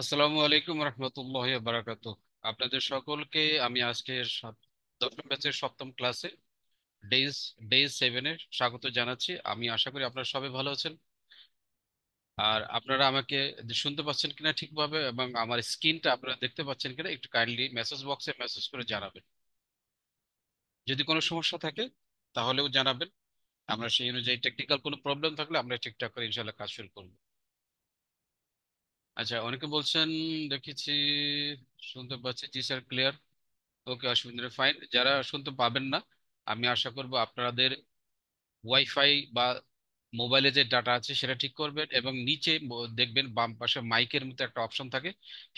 আসসালামু আলাইকুম রহমতুল্লাহ বারাকাত আপনাদের সকলকে আমি আজকে দশম ব্যাচের সপ্তম ক্লাসে ডেজ ডে সেভেনে স্বাগত জানাচ্ছি আমি আশা করি আপনারা সবাই ভালো আছেন আর আপনারা আমাকে শুনতে পাচ্ছেন কিনা ঠিকভাবে এবং আমার স্ক্রিনটা আপনারা দেখতে পাচ্ছেন কিনা একটু কাইন্ডলি মেসেজ বক্সে মেসেজ করে জানাবেন যদি কোনো সমস্যা থাকে তাহলেও জানাবেন আমরা সেই অনুযায়ী টেকনিক্যাল কোনো প্রবলেম থাকলে আমরা ঠিকঠাক করে ইনশাল্লাহ কাজ শুরু করবো আচ্ছা অনেকে বলছেন দেখেছি শুনতে পাচ্ছি জি স্যার ক্লিয়ার ওকে অসুবিধা ফাইন যারা শুনতে পাবেন না আমি আশা করব আপনাদের ওয়াইফাই বা মোবাইলে যে ডাটা আছে সেটা ঠিক করবেন এবং নিচে দেখবেন বাম পাশে মাইকের মতো একটা অপশন থাকে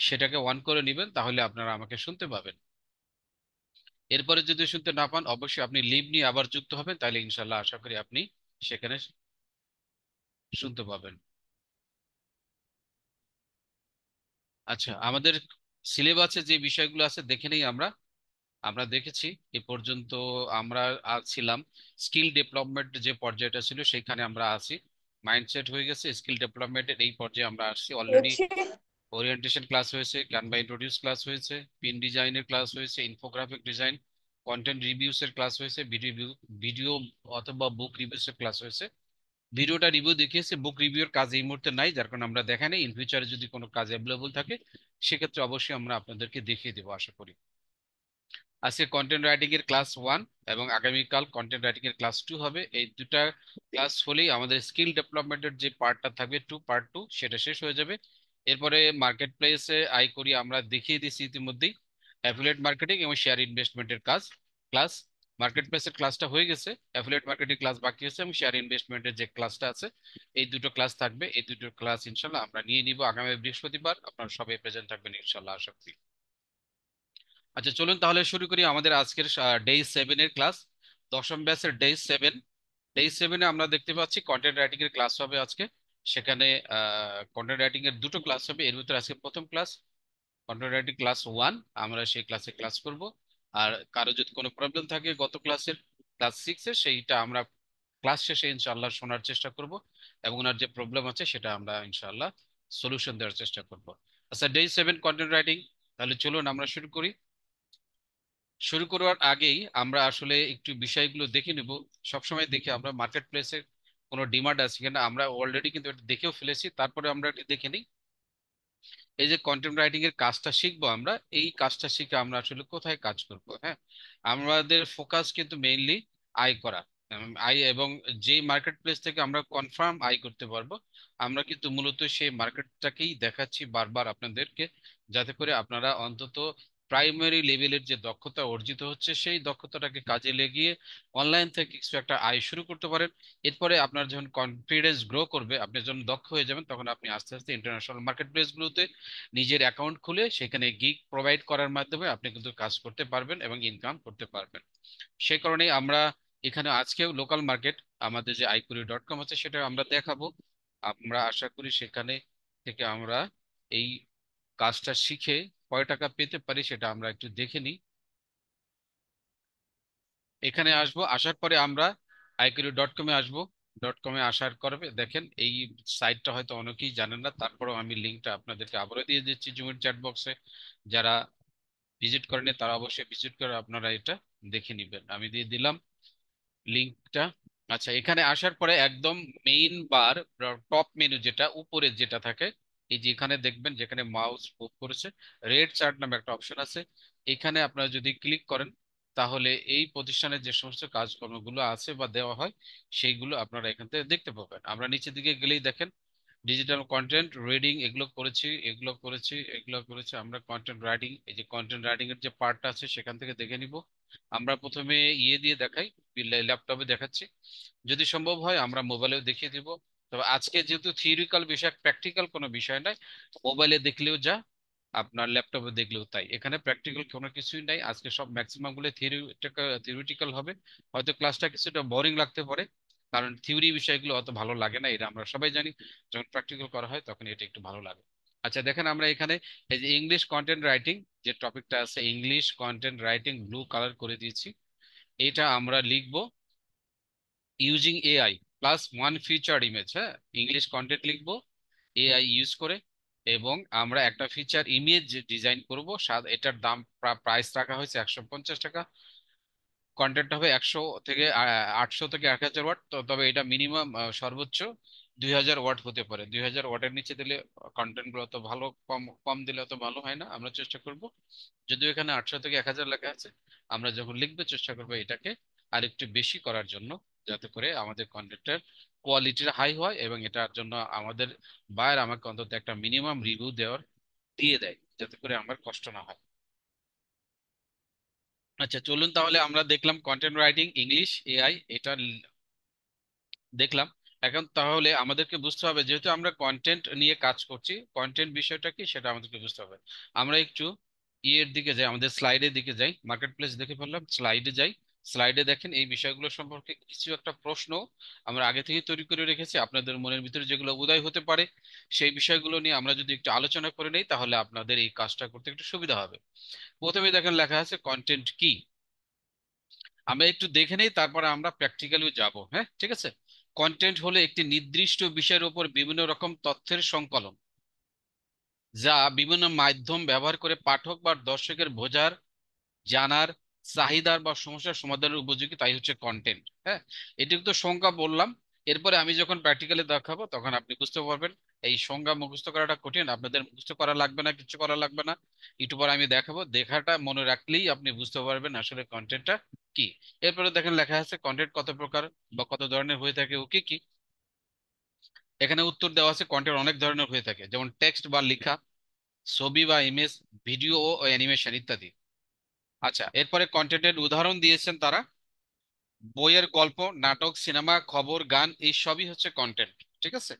সেটাকে অন করে নেবেন তাহলে আপনারা আমাকে শুনতে পাবেন এরপরে যদি শুনতে না পান অবশ্যই আপনি লিভ নিয়ে আবার যুক্ত হবেন তাহলে ইনশাল্লাহ আশা করি আপনি সেখানে শুনতে পাবেন আচ্ছা আমাদের সিলেবাসে যে বিষয়গুলো আছে দেখে নেই আমরা আমরা দেখেছি এ পর্যন্ত আমরা ছিলাম স্কিল ডেভেলপমেন্ট যে পর্যায়টা ছিল সেখানে আমরা আছি মাইন্ডসেট হয়ে গেছে স্কিল ডেভেলপমেন্টের এই পর্যায়ে আমরা আসছি অলরেডি ওরিয়েন্টেশন ক্লাস হয়েছে গান বা ইন্ট্রোডিউস ক্লাস হয়েছে পিন ডিজাইনের ক্লাস হয়েছে ইনফোগ্রাফিক ডিজাইন কন্টেন্ট রিভিউসের ক্লাস হয়েছে ভিডিও ভিডিও অথবা বুক রিভিউসের ক্লাস হয়েছে ভিডিওটা রিভিউ দেখিয়েছে বুক রিভিউর কাজ এই মুহূর্তে নাই যার কারণে আমরা দেখা নেই ইন ফিউচারে যদি কোনো কাজ অ্যাভেলেবল থাকে সেক্ষেত্রে অবশ্যই আমরা আপনাদেরকে দেখিয়ে দেবো আশা করি আজকে কন্টেন্ট রাইটিং এর ক্লাস ওয়ান এবং আগামীকাল কন্টেন্ট রাইটিং এর ক্লাস টু হবে এই দুটা ক্লাস হলেই আমাদের স্কিল ডেভেলপমেন্টের যে পার্টটা থাকবে টু পার্ট টু সেটা শেষ হয়ে যাবে এরপরে মার্কেট প্লেসে আই করি আমরা দেখিয়ে দিচ্ছি ইতিমধ্যেই অ্যাফিলেট মার্কেটিং এবং শেয়ার ইনভেস্টমেন্টের কাজ ক্লাস মার্কেট প্লেসের ক্লাসটা হয়ে গেছে অ্যাফিলিয়েট মার্কেটিং ক্লাস বাকি আছে এবং শেয়ার ইনভেস্টমেন্টের যে ক্লাসটা আছে এই দুটো ক্লাস থাকবে এই দুটো ক্লাস ইনশাল্লাহ আমরা নিয়ে নিব আগামী বৃহস্পতিবার আপনারা সবাই প্রেজেন্ট থাকবেন ইনশাল্লাহ আশা করি আচ্ছা চলুন তাহলে শুরু করি আমাদের আজকের ডে সেভেনের ক্লাস দশম ব্যাচের ডে সেভেন ডে সেভেনে আমরা দেখতে পাচ্ছি কন্টেন্ট রাইটিং এর ক্লাস হবে আজকে সেখানে কন্টেন্ট রাইটিং এর দুটো ক্লাস হবে এর ভিতরে আজকে প্রথম class content writing class one আমরা সেই ক্লাসে ক্লাস করব আর কারো যদি কোনো প্রবলেম থাকে গত ক্লাসের ক্লাস সিক্সে সেইটা আমরা ক্লাস শেষে ইনশাল্লাহ শোনার চেষ্টা করব এবং ওনার যে প্রবলেম আছে সেটা আমরা ইনশাল্লাহ সলিউশন দেওয়ার চেষ্টা করব আচ্ছা ডে সেভেন কন্টেন্ট রাইটিং তাহলে চলুন আমরা শুরু করি শুরু করার আগেই আমরা আসলে একটু বিষয়গুলো দেখে নেব সবসময় দেখি আমরা মার্কেট প্লেসের কোনো ডিমান্ড আছে কিনা আমরা অলরেডি কিন্তু এটা দেখেও ফেলেছি তারপরে আমরা এটা দেখে নিই এই যে কন্টেন্ট রাইটিং এর কাজটা শিখবো আমরা এই কাজটা শিখে আমরা আসলে কোথায় কাজ করব হ্যাঁ আমাদের ফোকাস কিন্তু মেইনলি আয় করা আই এবং যে মার্কেট প্লেস থেকে আমরা কনফার্ম আই করতে পারবো আমরা কিন্তু মূলত সেই মার্কেটটাকেই দেখাচ্ছি বারবার আপনাদেরকে যাতে করে আপনারা অন্তত প্রাইমারি লেভেলের যে দক্ষতা অর্জিত হচ্ছে সেই দক্ষতাটাকে কাজে লেগিয়ে অনলাইন থেকে কিছু একটা আয় শুরু করতে পারেন এরপরে আপনার যখন কনফিডেন্স গ্রো করবে আপনি যখন দক্ষ হয়ে যাবেন তখন আপনি আস্তে আস্তে ইন্টারন্যাশনাল মার্কেট প্লেসগুলোতে নিজের অ্যাকাউন্ট খুলে সেখানে গিগ প্রোভাইড করার মাধ্যমে আপনি কিন্তু কাজ করতে পারবেন এবং ইনকাম করতে পারবেন সে কারণে আমরা এখানে আজকেও লোকাল মার্কেট আমাদের যে আইকুরি ডট কম আছে সেটা আমরা দেখাবো আমরা আশা করি সেখানে থেকে আমরা এই কাজটা শিখে কয় টাকা পেতে পারি সেটা আমরা একটু দেখে নিই এখানে আসব আসার পরে আমরা আইকিউ ডট কমে আসবো ডট কমে আসার করবে দেখেন এই সাইটটা হয়তো অনেকেই জানেন না তারপরেও আমি লিঙ্কটা আপনাদেরকে আবারও দিয়ে দিচ্ছি জুমের চ্যাট বক্সে যারা ভিজিট করেনি তারা অবশ্যই ভিজিট করে আপনারা এটা দেখে নেবেন আমি দিয়ে দিলাম লিঙ্কটা আচ্ছা এখানে আসার পরে একদম মেইন বার টপ মেনু যেটা উপরে যেটা থাকে এই যেখানে দেখবেন যেখানে মাউস মুভ করেছে রেড চার্ট নামে একটা অপশন আছে এখানে আপনারা যদি ক্লিক করেন তাহলে এই প্রতিষ্ঠানের যে সমস্ত কাজকর্মগুলো আছে বা দেওয়া হয় সেইগুলো আপনারা এখান থেকে দেখতে পাবেন আমরা নিচের দিকে গেলেই দেখেন ডিজিটাল কন্টেন্ট রিডিং এগুলো করেছি এগুলো করেছি এগুলো করেছি আমরা কন্টেন্ট রাইটিং এই যে কন্টেন্ট রাইটিং এর যে পার্টটা আছে সেখান থেকে দেখে নিব আমরা প্রথমে ইয়ে দিয়ে দেখাই ল্যাপটপে দেখাচ্ছি যদি সম্ভব হয় আমরা মোবাইলেও দেখিয়ে দিব তবে আজকে যেহেতু থিওরিক্যাল বিষয় প্র্যাকটিক্যাল কোনো বিষয় নাই মোবাইলে দেখলেও যা আপনার ল্যাপটপে দেখলেও তাই এখানে প্র্যাকটিক্যাল কোনো কিছুই নাই আজকে সব ম্যাক্সিমাম গুলো থিওরিটিক্যাল হবে হয়তো ক্লাসটা কিছুটা বোরিং লাগতে পারে কারণ থিওরি বিষয়গুলো অত ভালো লাগে না এটা আমরা সবাই জানি যখন প্র্যাকটিক্যাল করা হয় তখন এটা একটু ভালো লাগে আচ্ছা দেখেন আমরা এখানে এই যে ইংলিশ কন্টেন্ট রাইটিং যে টপিকটা আছে English content writing blue colour করে দিয়েছি এটা আমরা লিখব using AI plus one feature image হ্যাঁ ইংলিশ কন্টেন্ট লিখবো এআই ইউজ করে এবং আমরা একটা ফিচার ইমেজ ডিজাইন করবো এটার দাম প্রাইস রাখা হয়েছে একশো পঞ্চাশ টাকা কন্টেন্ট হবে একশো থেকে আটশো থেকে এক হাজার ওয়াট তবে এটা মিনিমাম সর্বোচ্চ দুই হাজার ওয়াট হতে পারে দুই হাজার ওয়াটের নিচে দিলে কন্টেন্টগুলো তো ভালো কম কম দিলে তো ভালো হয় না আমরা চেষ্টা করব যদিও এখানে আটশো থেকে এক হাজার লেখা আছে আমরা যখন লিখবে চেষ্টা করবো এটাকে আর একটু বেশি করার জন্য যাতে করে আমাদের কন্টেন্টের কোয়ালিটিটা হাই হয় এবং এটার জন্য আমাদের বায়ের আমাকে অন্তত একটা মিনিমাম রিভিউ দেওয়ার দিয়ে দেয় যাতে করে আমার কষ্ট না হয় আচ্ছা চলুন তাহলে আমরা দেখলাম কন্টেন্ট রাইটিং ইংলিশ এআই এটা দেখলাম এখন তাহলে আমাদেরকে বুঝতে হবে যেহেতু আমরা কন্টেন্ট নিয়ে কাজ করছি কন্টেন্ট বিষয়টা কি সেটা আমাদেরকে বুঝতে হবে আমরা একটু ইয়ের দিকে যাই আমাদের স্লাইডের দিকে যাই মার্কেট প্লেস দেখে ফেললাম স্লাইডে যাই স্লাইডে দেখেন এই বিষয়গুলো সম্পর্কে কিছু একটা প্রশ্ন আমরা আগে থেকে তৈরি করে রেখেছি আপনাদের মনের ভিতরে যেগুলো উদয় হতে পারে সেই বিষয়গুলো নিয়ে আমরা যদি একটু আলোচনা করে নেই তাহলে আপনাদের এই কাজটা করতে একটু সুবিধা হবে প্রথমে দেখেন লেখা আছে কন্টেন্ট কি আমরা একটু দেখে নেই তারপরে আমরা প্র্যাকটিক্যালিও যাব হ্যাঁ ঠিক আছে কন্টেন্ট হলো একটি নির্দিষ্ট বিষয়ের উপর বিভিন্ন রকম তথ্যের সংকলন যা বিভিন্ন মাধ্যম ব্যবহার করে পাঠক বা দর্শকের বোঝার জানার চাহিদার বা সমস্যার সমাধানের উপযোগী তাই হচ্ছে কন্টেন্ট হ্যাঁ এটুকু তো সংজ্ঞা বললাম এরপরে আমি যখন প্র্যাকটিক্যালি দেখাবো তখন আপনি বুঝতে পারবেন এই সংজ্ঞা মুখস্থ করাটা কঠিন আপনাদের মুখস্থ করা লাগবে না কিছু করা লাগবে না ইউটিউবার আমি দেখাবো দেখাটা মনে রাখলেই আপনি বুঝতে পারবেন আসলে কন্টেন্টটা কি এরপরে দেখেন লেখা আছে কন্টেন্ট কত প্রকার বা কত ধরনের হয়ে থাকে ও কি কি এখানে উত্তর দেওয়া আছে কন্টেন্ট অনেক ধরনের হয়ে থাকে যেমন টেক্সট বা লেখা ছবি বা ইমেজ ভিডিও ও অ্যানিমেশন ইত্যাদি আচ্ছা এরপরে কন্টেন্টের উদাহরণ দিয়েছেন তারা বইয়ের গল্প নাটক সিনেমা খবর গান এই সবই হচ্ছে কন্টেন্ট ঠিক আছে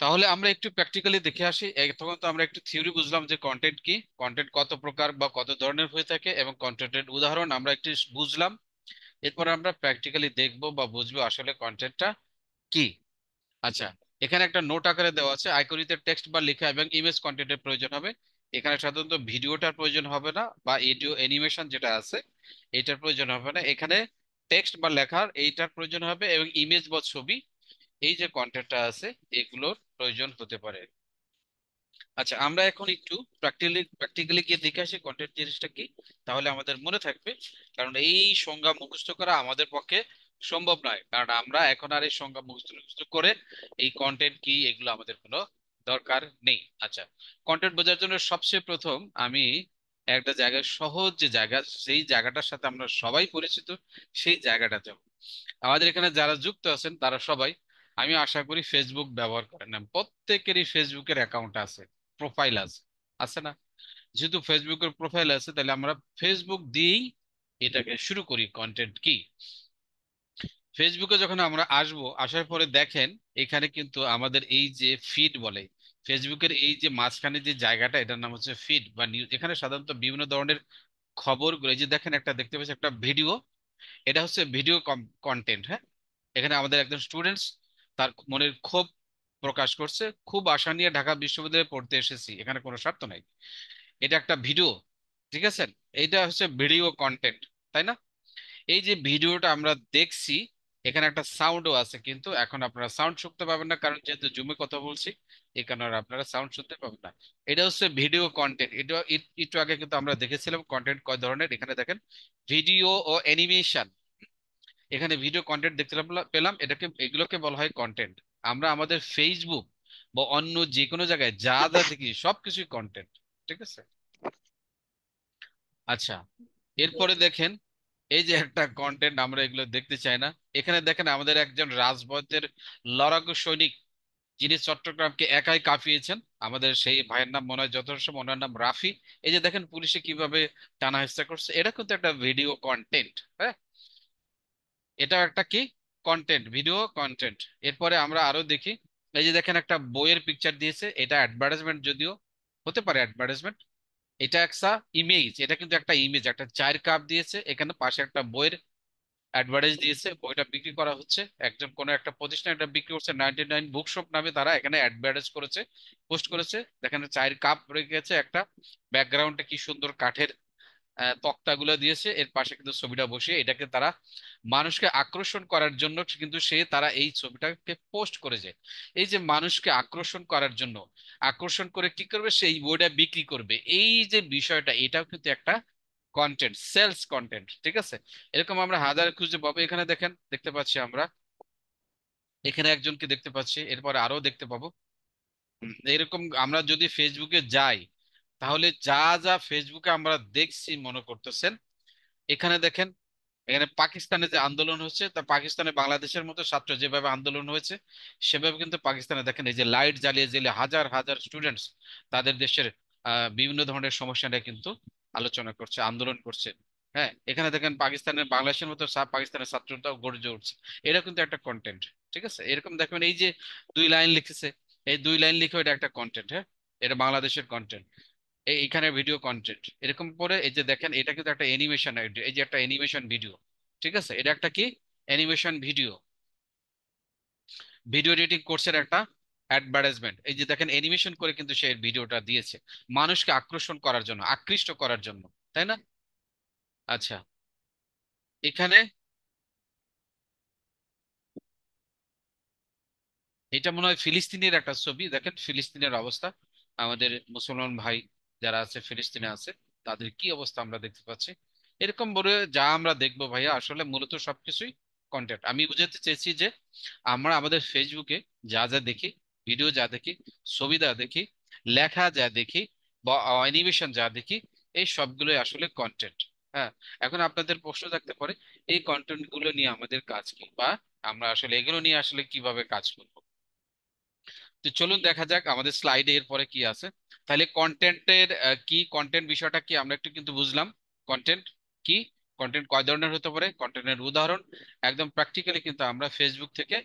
তাহলে আমরা একটু প্র্যাকটিক্যালি দেখে আসি তখন তো আমরা একটু থিওরি বুঝলাম যে কন্টেন্ট কি কন্টেন্ট কত প্রকার বা কত ধরনের হয়ে থাকে এবং কন্টেন্টের উদাহরণ আমরা একটু বুঝলাম এরপর আমরা প্র্যাকটিক্যালি দেখবো বা বুঝবো আসলে কন্টেন্টটা কি আচ্ছা এখানে একটা নোট আকারে দেওয়া আছে আইকনিতে টেক্সট বা লেখা এবং ইমেজ কন্টেন্টের প্রয়োজন হবে এখানে সাধারণত ভিডিওটার প্রয়োজন হবে না বা এডিও অ্যানিমেশন যেটা আছে এটার প্রয়োজন হবে না এখানে টেক্সট বা লেখার এইটার প্রয়োজন হবে এবং ইমেজ বা ছবি এই যে কন্টেন্টটা আছে এগুলোর প্রয়োজন হতে পারে আচ্ছা আমরা এখন একটু প্র্যাকটিক্যালি প্র্যাকটিক্যালি গিয়ে দেখে আসি কন্টেন্ট জিনিসটা কি তাহলে আমাদের মনে থাকবে কারণ এই সংজ্ঞা মুখস্থ করা আমাদের পক্ষে সম্ভব নয় কারণ আমরা এখন আর এই সংজ্ঞা মুখস্থ মুখস্থ করে এই কন্টেন্ট কি এগুলো আমাদের কোনো দরকার নেই আচ্ছা কন্টেন্ট বোঝার জন্য সবচেয়ে প্রথম আমি একটা জায়গায় সহজ যে জায়গা সেই জায়গাটার সাথে আমরা সবাই পরিচিত সেই জায়গাটা যাব আমাদের এখানে যারা যুক্ত আছেন তারা সবাই আমি আশা করি ফেসবুক ব্যবহার করেন না প্রত্যেকেরই ফেসবুকের অ্যাকাউন্ট আছে প্রোফাইল আছে আছে না যেহেতু ফেসবুকের প্রোফাইল আছে তাহলে আমরা ফেসবুক দিয়েই এটাকে শুরু করি কন্টেন্ট কি ফেসবুকে যখন আমরা আসব আসার পরে দেখেন এখানে কিন্তু আমাদের এই যে ফিড বলে ফেসবুকের এই যে মাঝখানে যে জায়গাটা এটার নাম হচ্ছে ফিড বা নিউজ এখানে সাধারণত বিভিন্ন ধরনের খবরগুলো যে দেখেন একটা দেখতে পাচ্ছি একটা ভিডিও এটা হচ্ছে ভিডিও কন্টেন্ট হ্যাঁ এখানে আমাদের একজন স্টুডেন্টস তার মনের ক্ষোভ প্রকাশ করছে খুব আশা নিয়ে ঢাকা বিশ্ববিদ্যালয়ে পড়তে এসেছি এখানে কোনো স্বার্থ নাই এটা একটা ভিডিও ঠিক আছে এটা হচ্ছে ভিডিও কন্টেন্ট তাই না এই যে ভিডিওটা আমরা দেখছি এখানে একটা সাউন্ডও আছে কিন্তু এখন আপনারা সাউন্ড শুনতে পাবেন না কারণ যেহেতু জুমে কথা বলছি এই কারণে আপনারা সাউন্ড শুনতে পাবেন না এটা হচ্ছে ভিডিও কন্টেন্ট এটা একটু আগে কিন্তু আমরা দেখেছিলাম কন্টেন্ট কয় ধরনের এখানে দেখেন ভিডিও ও অ্যানিমেশন এখানে ভিডিও কন্টেন্ট দেখতে পেলাম এটাকে এগুলোকে বলা হয় কন্টেন্ট আমরা আমাদের ফেসবুক বা অন্য যে কোনো জায়গায় যা যা দেখি সবকিছুই কন্টেন্ট ঠিক আছে আচ্ছা এরপরে দেখেন এই যে একটা কন্টেন্ট আমরা এগুলো দেখতে চাই না এখানে দেখেন আমাদের একজন রাজবয়তের লড়াকু সৈনিক যিনি চট্টগ্রামকে একাই কাঁপিয়েছেন আমাদের সেই ভাইয়ের নাম মনে হয় যথেষ্ট ওনার নাম রাফি এই যে দেখেন পুলিশে কিভাবে টানা হেস্তা করছে এটা কিন্তু একটা ভিডিও কন্টেন্ট হ্যাঁ এটা একটা কি কন্টেন্ট ভিডিও কন্টেন্ট এরপরে আমরা আরো দেখি এই যে দেখেন একটা বইয়ের পিকচার দিয়েছে এটা অ্যাডভার্টাইজমেন্ট যদিও হতে পারে অ্যাডভার্টাইজমেন্ট এটা একটা ইমেজ এটা কিন্তু একটা ইমেজ একটা চায়ের কাপ দিয়েছে এখানে পাশে একটা বইয়ের অ্যাডভার্টাইজ দিয়েছে বইটা বিক্রি করা হচ্ছে একজন কোনো একটা প্রতিষ্ঠান এটা বিক্রি করছে নাইনটি নাইন বুকশপ নামে তারা এখানে অ্যাডভার্টাইজ করেছে পোস্ট করেছে দেখেন চায়ের কাপ রয়ে গেছে একটা ব্যাকগ্রাউন্ডটা কি সুন্দর কাঠের তক্তাগুলো দিয়েছে এর পাশে কিন্তু ছবিটা বসিয়ে এটাকে তারা মানুষকে আকর্ষণ করার জন্য কিন্তু সে তারা এই ছবিটাকে পোস্ট করেছে এই যে মানুষকে আকর্ষণ করার জন্য আকর্ষণ করে কি করবে সেই বইটা বিক্রি করবে এই যে বিষয়টা এটাও কিন্তু একটা কন্টেন্ট সেলস কন্টেন্ট ঠিক আছে এরকম আমরা হাজার খুঁজে পাবো এখানে দেখেন দেখতে পাচ্ছি আমরা এখানে একজনকে দেখতে পাচ্ছি এরপর আরো দেখতে পাবো এরকম আমরা যদি ফেসবুকে যাই তাহলে যা যা ফেসবুকে আমরা দেখছি মনে করতেছেন এখানে দেখেন এখানে পাকিস্তানে যে আন্দোলন হচ্ছে তা পাকিস্তানে বাংলাদেশের মতো ছাত্র যেভাবে আন্দোলন হয়েছে সেভাবে কিন্তু পাকিস্তানে দেখেন এই যে লাইট জ্বালিয়ে জ্বালিয়ে হাজার হাজার স্টুডেন্টস তাদের দেশের বিভিন্ন ধরনের সমস্যা নিয়ে কিন্তু আলোচনা করছে আন্দোলন করছে হ্যাঁ এখানে দেখেন পাকিস্তানের বাংলাদেশের মতো পাকিস্তানের ছাত্রটাও গড়ে উঠছে এটা কিন্তু একটা কন্টেন্ট ঠিক আছে এরকম দেখবেন এই যে দুই লাইন লিখেছে এই দুই লাইন লিখে এটা একটা কন্টেন্ট হ্যাঁ এটা বাংলাদেশের কন্টেন্ট এইখানে ভিডিও কন্টেন্ট এরকম করে এই যে দেখেন এটা কিন্তু একটা অ্যানিমেশন এই যে একটা অ্যানিমেশন ভিডিও ঠিক আছে এটা একটা কি অ্যানিমেশন ভিডিও ভিডিও এডিটিং কোর্সের একটা অ্যাডভার্টাইজমেন্ট এই যে দেখেন অ্যানিমেশন করে কিন্তু সে ভিডিওটা দিয়েছে মানুষকে আকর্ষণ করার জন্য আকৃষ্ট করার জন্য তাই না আচ্ছা এখানে এটা মনে হয় ফিলিস্তিনের একটা ছবি দেখেন ফিলিস্তিনের অবস্থা আমাদের মুসলমান ভাই যারা আছে ফিলিস্তিনে আছে তাদের কি অবস্থা আমরা দেখতে পাচ্ছি এরকম বলে যা আমরা দেখবো ভাইয়া আসলে মূলত সবকিছুই কন্টেন্ট আমি বুঝাতে চেয়েছি যে আমরা আমাদের ফেসবুকে যা যা দেখি ভিডিও যা দেখি ছবি যা দেখি লেখা যা দেখি বা অ্যানিমেশন যা দেখি এই সবগুলোই আসলে কন্টেন্ট হ্যাঁ এখন আপনাদের প্রশ্ন থাকতে পারে এই কন্টেন্ট গুলো নিয়ে আমাদের কাজ কি বা আমরা আসলে এগুলো নিয়ে আসলে কিভাবে কাজ করবো তো চলুন দেখা যাক আমাদের স্লাইডে এরপরে কি আছে তাহলে কন্টেন্টের কি কন্টেন্ট বিষয়টা কি আমরা একটু কিন্তু বুঝলাম কন্টেন্ট কি কন্টেন্ট কয় ধরনের হতে পারে কন্টেন্টের উদাহরণ একদম প্র্যাকটিক্যালি কিন্তু আমরা ফেসবুক থেকে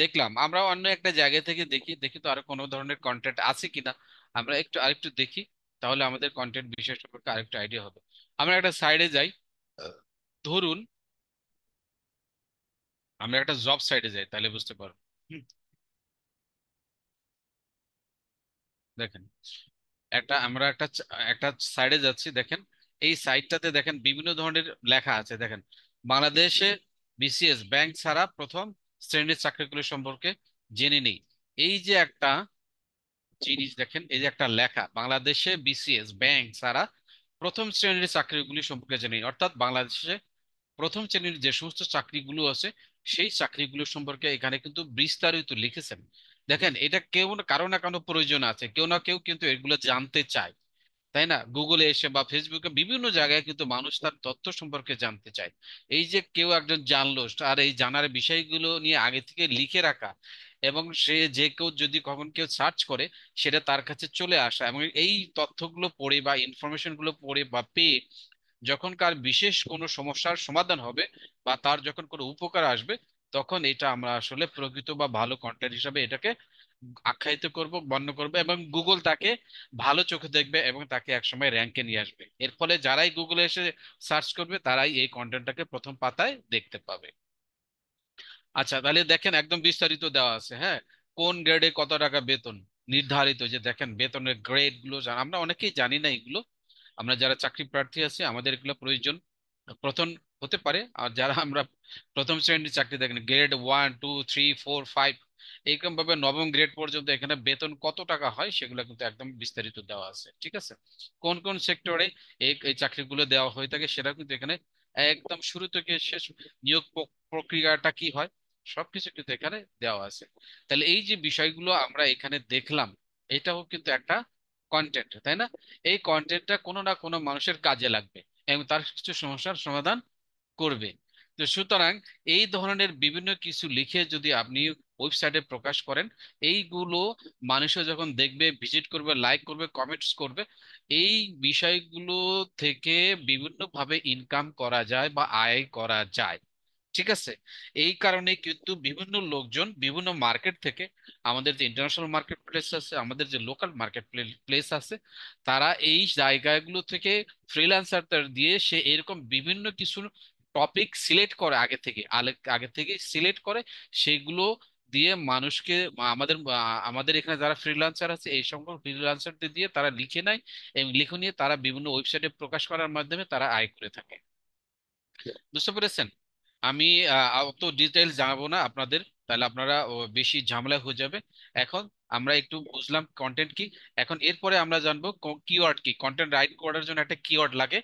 দেখলাম আমরা অন্য একটা জায়গা থেকে দেখি দেখি তো আরো কোনো ধরনের কন্টেন্ট আছে কিনা আমরা একটু আরেকটু দেখি তাহলে আমাদের কন্টেন্ট বিষয় সম্পর্কে আরেকটু আইডিয়া হবে আমরা একটা সাইডে যাই ধরুন আমরা একটা জব সাইডে যাই তাহলে বুঝতে পারবো দেখেন একটা আমরা একটা একটা সাইডে যাচ্ছি দেখেন এই সাইডটাতে দেখেন বিভিন্ন ধরনের লেখা আছে দেখেন বাংলাদেশে বিসিএস ব্যাংক ছাড়া প্রথম শ্রেণীর চাকরিগুলি সম্পর্কে জেনে নেই এই যে একটা জিনিস দেখেন এই যে একটা লেখা বাংলাদেশে বিসিএস ব্যাংক ছাড়া প্রথম শ্রেণীর চাকরিগুলি সম্পর্কে জেনে নেই অর্থাৎ বাংলাদেশে প্রথম শ্রেণীর যে সমস্ত চাকরিগুলো আছে সেই চাকরিগুলো সম্পর্কে এখানে কিন্তু বিস্তারিত লিখেছেন দেখেন এটা কেউ না কারো না কারো প্রয়োজন আছে কেউ না কেউ কিন্তু এগুলো জানতে চায় তাই না গুগলে এসে বা ফেসবুকে বিভিন্ন জায়গায় কিন্তু মানুষ তার তথ্য সম্পর্কে জানতে চায় এই যে কেউ একজন জানলো আর এই জানার বিষয়গুলো নিয়ে আগে থেকে লিখে রাখা এবং সে যে কেউ যদি কখন কেউ সার্চ করে সেটা তার কাছে চলে আসা এবং এই তথ্যগুলো পড়ে বা ইনফরমেশনগুলো পড়ে বা পেয়ে যখন কার বিশেষ কোনো সমস্যার সমাধান হবে বা তার যখন কোনো উপকার আসবে তখন এটা আমরা আসলে প্রকৃত বা ভালো কন্টেন্ট হিসাবে এটাকে আখ্যায়িত করব গণ্য করব এবং গুগল তাকে ভালো চোখে দেখবে এবং তাকে একসময় র্যাঙ্কে নিয়ে আসবে এর ফলে যারাই গুগলে এসে সার্চ করবে তারাই এই কন্টেন্টটাকে প্রথম পাতায় দেখতে পাবে আচ্ছা তাহলে দেখেন একদম বিস্তারিত দেওয়া আছে হ্যাঁ কোন গ্রেডে কত টাকা বেতন নির্ধারিত যে দেখেন বেতনের গ্রেড গুলো আমরা অনেকেই জানি না এগুলো আমরা যারা চাকরি প্রার্থী আছি আমাদের এগুলো প্রয়োজন প্রথম হতে পারে আর যারা আমরা প্রথম শ্রেণীর চাকরি দেখেন grade one two three four five ভাবে নবম গ্রেড পর্যন্ত এখানে বেতন কত টাকা হয় সেগুলো কিন্তু একদম বিস্তারিত দেওয়া আছে ঠিক আছে কোন কোন সেক্টরে এই চাকরিগুলো দেওয়া হয়ে থাকে সেটা কিন্তু এখানে একদম শুরু থেকে শেষ নিয়োগ প্রক্রিয়াটা কি হয় সবকিছু কিন্তু এখানে দেওয়া আছে তাহলে এই যে বিষয়গুলো আমরা এখানে দেখলাম এটাও কিন্তু একটা কন্টেন্ট তাই না এই কন্টেন্টটা কোনো না কোনো মানুষের কাজে লাগবে এবং তার কিছু সমস্যার সমাধান করবে তো সুতরাং এই ধরনের বিভিন্ন কিছু লিখে যদি আপনি ওয়েবসাইটে প্রকাশ করেন এইগুলো মানুষে যখন দেখবে ভিজিট করবে লাইক করবে কমেন্টস করবে এই বিষয়গুলো থেকে বিভিন্নভাবে ইনকাম করা যায় বা আয় করা যায় ঠিক আছে এই কারণে কিন্তু বিভিন্ন লোকজন বিভিন্ন মার্কেট থেকে আমাদের যে ইন্টারন্যাশনাল মার্কেট প্লেস আছে আমাদের যে লোকাল মার্কেট প্লেস আছে তারা এই জায়গাগুলো থেকে ফ্রিল্যান্সার দিয়ে সে এরকম বিভিন্ন কিছু টপিক সিলেক্ট করে আগে থেকে আগে থেকে সিলেক্ট করে সেগুলো দিয়ে মানুষকে আমাদের আমাদের এখানে যারা ফ্রিলান্সার আছে এই সকল ফ্রিলান্সারদের দিয়ে তারা লিখে নেয় এবং লিখে নিয়ে তারা বিভিন্ন ওয়েবসাইটে প্রকাশ করার মাধ্যমে তারা আয় করে থাকে বুঝতে পেরেছেন আমি অত ডিটেলস জানাবো না আপনাদের তাহলে আপনারা বেশি ঝামেলা হয়ে যাবে এখন আমরা একটু বুঝলাম কন্টেন্ট কি এখন এরপরে আমরা জানবো কিওয়ার্ড কি কন্টেন্ট রাইট করার জন্য একটা কিওয়ার্ড লাগে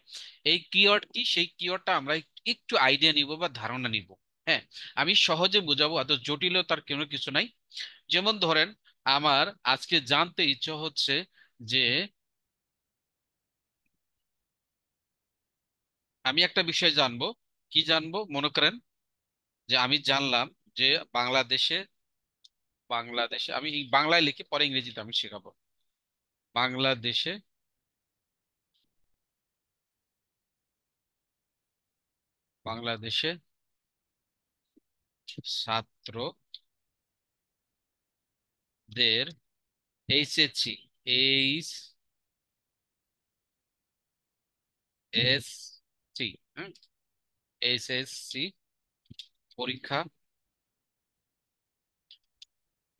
এই কিওয়ার্ড কি সেই কিওয়ার্ডটা আমরা একটু আইডিয়া নিব বা ধারণা নিব হ্যাঁ আমি সহজে বোঝাবো এত জটিলতার কোনো কিছু নাই যেমন ধরেন আমার আজকে জানতে ইচ্ছে হচ্ছে যে আমি একটা বিষয় জানবো কি জানবো মনে করেন যে আমি জানলাম যে বাংলাদেশে বাংলাদেশে আমি এই বাংলায় লিখে পরে ইংরেজিতে আমি শেখাবো বাংলাদেশে বাংলাদেশে ছাত্রদের HSC H S C HSC পরীক্ষা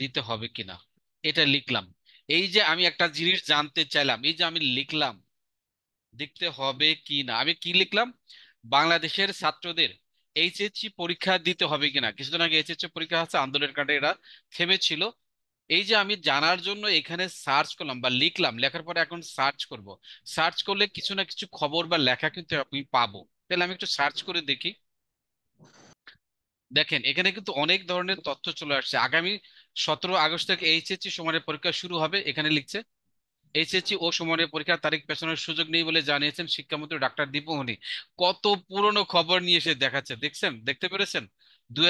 দিতে হবে কিনা এটা লিখলাম এই যে আমি একটা জিনিস জানতে চাইলাম এই যে আমি লিখলাম দেখতে হবে কি না আমি কি লিখলাম বাংলাদেশের ছাত্রদের এইচএসি পরীক্ষা দিতে হবে কিনা কিছুদিন আগে এইচএসি পরীক্ষা আছে আন্দোলনের কারণে এরা থেমেছিল এই যে আমি জানার জন্য এখানে সার্চ করলাম বা লিখলাম লেখার পরে এখন সার্চ করব সার্চ করলে কিছু না কিছু খবর বা লেখা কিন্তু আমি পাবো তাহলে আমি একটু সার্চ করে দেখি দেখেন এখানে কিন্তু অনেক ধরনের তথ্য চলে আসছে আগামী সতেরো আগস্ট থেকে এইচএসসি সমানের পরীক্ষা শুরু হবে এখানে লিখছে এইচএসসি ও সময়ের পরীক্ষার তারিখ পেছনের সুযোগ নেই বলে জানিয়েছেন শিক্ষামন্ত্রী ডাক্তার দীপমণি কত পুরনো খবর নিয়ে এসে দেখাচ্ছে দেখছেন দেখতে পেরেছেন দুই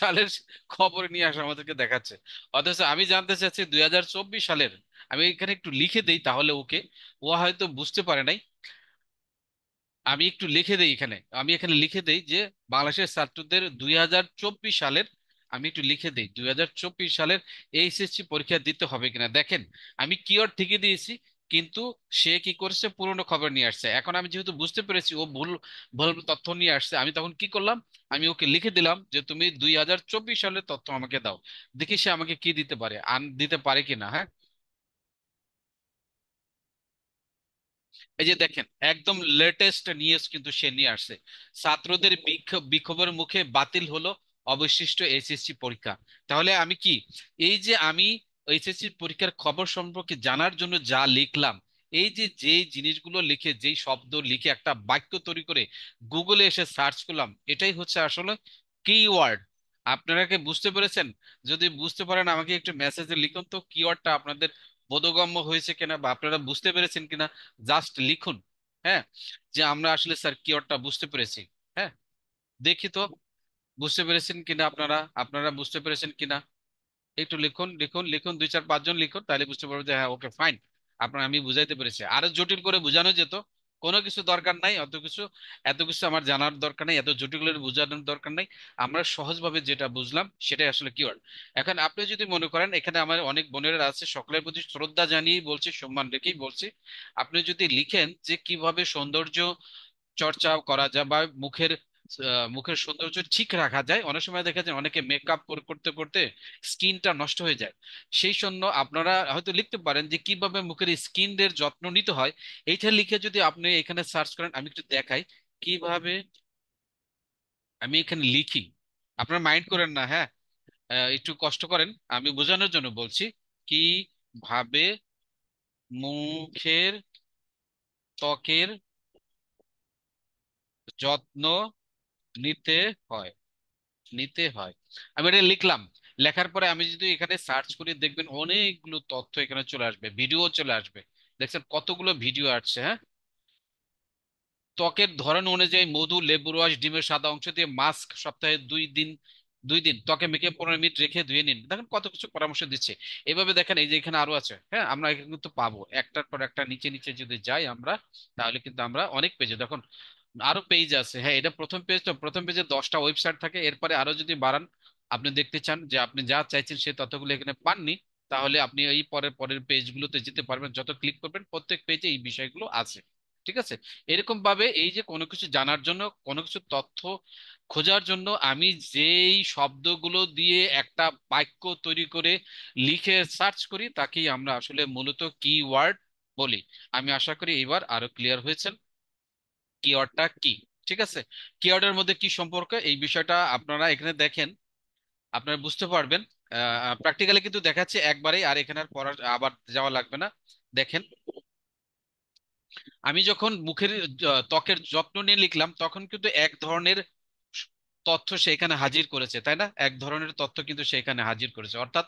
সালের খবর নিয়ে আসা আমাদেরকে দেখাচ্ছে অথচ আমি জানতে চাচ্ছি দুই সালের আমি এখানে একটু লিখে দেই তাহলে ওকে ও হয়তো বুঝতে পারে নাই আমি একটু লিখে দেই এখানে আমি এখানে লিখে দেই যে বাংলাদেশের ছাত্রদের দুই সালের আমি একটু লিখে দিই দুই হাজার চব্বিশ সালের এইচএসসি পরীক্ষা দিতে হবে কিনা দেখেন আমি কিওর ঠিকই দিয়েছি কিন্তু সে কি করছে পুরনো খবর নিয়ে আসছে এখন আমি যেহেতু বুঝতে পেরেছি ও ভুল ভুল তথ্য নিয়ে আসছে আমি তখন কি করলাম আমি ওকে লিখে দিলাম যে তুমি দুই হাজার চব্বিশ সালের তথ্য আমাকে দাও দেখি সে আমাকে কি দিতে পারে আন দিতে পারে কিনা হ্যাঁ এই যে দেখেন একদম লেটেস্ট নিউজ কিন্তু সে নিয়ে আসছে ছাত্রদের বিক্ষোভের মুখে বাতিল হলো অবশিষ্ট এইচএসসি পরীক্ষা তাহলে আমি কি এই যে আমি এইচএসসি পরীক্ষার খবর সম্পর্কে জানার জন্য যা লিখলাম এই যে যে জিনিসগুলো লিখে যেই শব্দ লিখে একটা বাক্য তৈরি করে গুগলে এসে সার্চ করলাম এটাই হচ্ছে আসলে কিওয়ার্ড আপনারা কি বুঝতে পেরেছেন যদি বুঝতে পারেন আমাকে একটু মেসেজে লিখুন তো কিওয়ার্ডটা আপনাদের বোধগম্য হয়েছে কিনা বা আপনারা বুঝতে পেরেছেন কিনা জাস্ট লিখুন হ্যাঁ যে আমরা আসলে স্যার কিওয়ার্ডটা বুঝতে পেরেছি হ্যাঁ দেখি তো বুঝতে পেরেছেন কিনা আপনারা আপনারা বুঝতে পেরেছেন কিনা একটু লিখুন লিখুন লিখুন দুই চার পাঁচজন লিখুন তাহলে বুঝতে পারবো যে হ্যাঁ ওকে ফাইন আপনার আমি বুঝাইতে পেরেছি আরো জটিল করে বোঝানো যেত কোনো কিছু দরকার নাই অত কিছু এত কিছু আমার জানার দরকার নাই এত জটিল করে বোঝানোর দরকার নাই আমরা সহজভাবে যেটা বুঝলাম সেটাই আসলে কিওয়ার্ড এখন আপনি যদি মনে করেন এখানে আমার অনেক বোনেরা আছে সকলের প্রতি শ্রদ্ধা জানিয়েই বলছি সম্মান রেখেই বলছি আপনি যদি লিখেন যে কিভাবে সৌন্দর্য চর্চা করা যায় বা মুখের মুখের সৌন্দর্য ঠিক রাখা যায় অনেক সময় দেখা যায় অনেকে মেকআপ করতে করতে স্কিনটা নষ্ট হয়ে যায় সেই জন্য আপনারা হয়তো লিখতে পারেন যে কিভাবে মুখের স্কিনের যত্ন নিতে হয় এইটা লিখে যদি আপনি এখানে সার্চ করেন আমি একটু দেখাই কিভাবে আমি এখানে লিখি আপনার মাইন্ড করেন না হ্যাঁ একটু কষ্ট করেন আমি বোঝানোর জন্য বলছি কি ভাবে মুখের ত্বকের যত্ন নিতে হয় নিতে হয় আমি এটা লিখলাম লেখার পরে আমি যদি এখানে সার্চ করি দেখবেন অনেকগুলো তথ্য এখানে চলে আসবে ভিডিও চলে আসবে দেখছেন কতগুলো ভিডিও আসছে হ্যাঁ ত্বকের ধরন অনুযায়ী মধু লেবু রস ডিমের সাদা অংশ দিয়ে মাস্ক সপ্তাহে দুই দিন দুই দিন ত্বকে মেখে পনেরো মিনিট রেখে ধুয়ে নিন দেখেন কত কিছু পরামর্শ দিচ্ছে এভাবে দেখেন এই যে এখানে আরো আছে হ্যাঁ আমরা এখানে কিন্তু পাবো একটার পর একটা নিচে নিচে যদি যাই আমরা তাহলে কিন্তু আমরা অনেক পেয়েছি দেখুন আরো পেজ আছে হ্যাঁ এটা প্রথম পেজ তো প্রথম পেজে দশটা ওয়েবসাইট থাকে এরপরে আরো যদি বাড়ান আপনি দেখতে চান যে আপনি যা চাইছেন সেই তথ্যগুলো এখানে পাননি তাহলে আপনি এই পরের পরের পেজগুলোতে যেতে পারবেন যত ক্লিক করবেন প্রত্যেক পেজে এই বিষয়গুলো আছে ঠিক আছে এরকম ভাবে এই যে কোনো কিছু জানার জন্য কোনো কিছু তথ্য খোঁজার জন্য আমি যেই শব্দগুলো দিয়ে একটা বাক্য তৈরি করে লিখে সার্চ করি তাকেই আমরা আসলে মূলত কিওয়ার্ড বলি আমি আশা করি এবার আরো ক্লিয়ার হয়েছেন কিওয়ার্ডটা কি ঠিক আছে কিওয়ার্ডের মধ্যে কি সম্পর্ক এই বিষয়টা আপনারা এখানে দেখেন আপনারা বুঝতে পারবেন প্র্যাকটিক্যালি কিন্তু দেখাচ্ছে একবারেই আর এখানে আর আবার যাওয়া লাগবে না দেখেন আমি যখন মুখের ত্বকের যত্ন নিয়ে লিখলাম তখন কিন্তু এক ধরনের তথ্য সেখানে হাজির করেছে তাই না এক ধরনের তথ্য কিন্তু সেখানে হাজির করেছে অর্থাৎ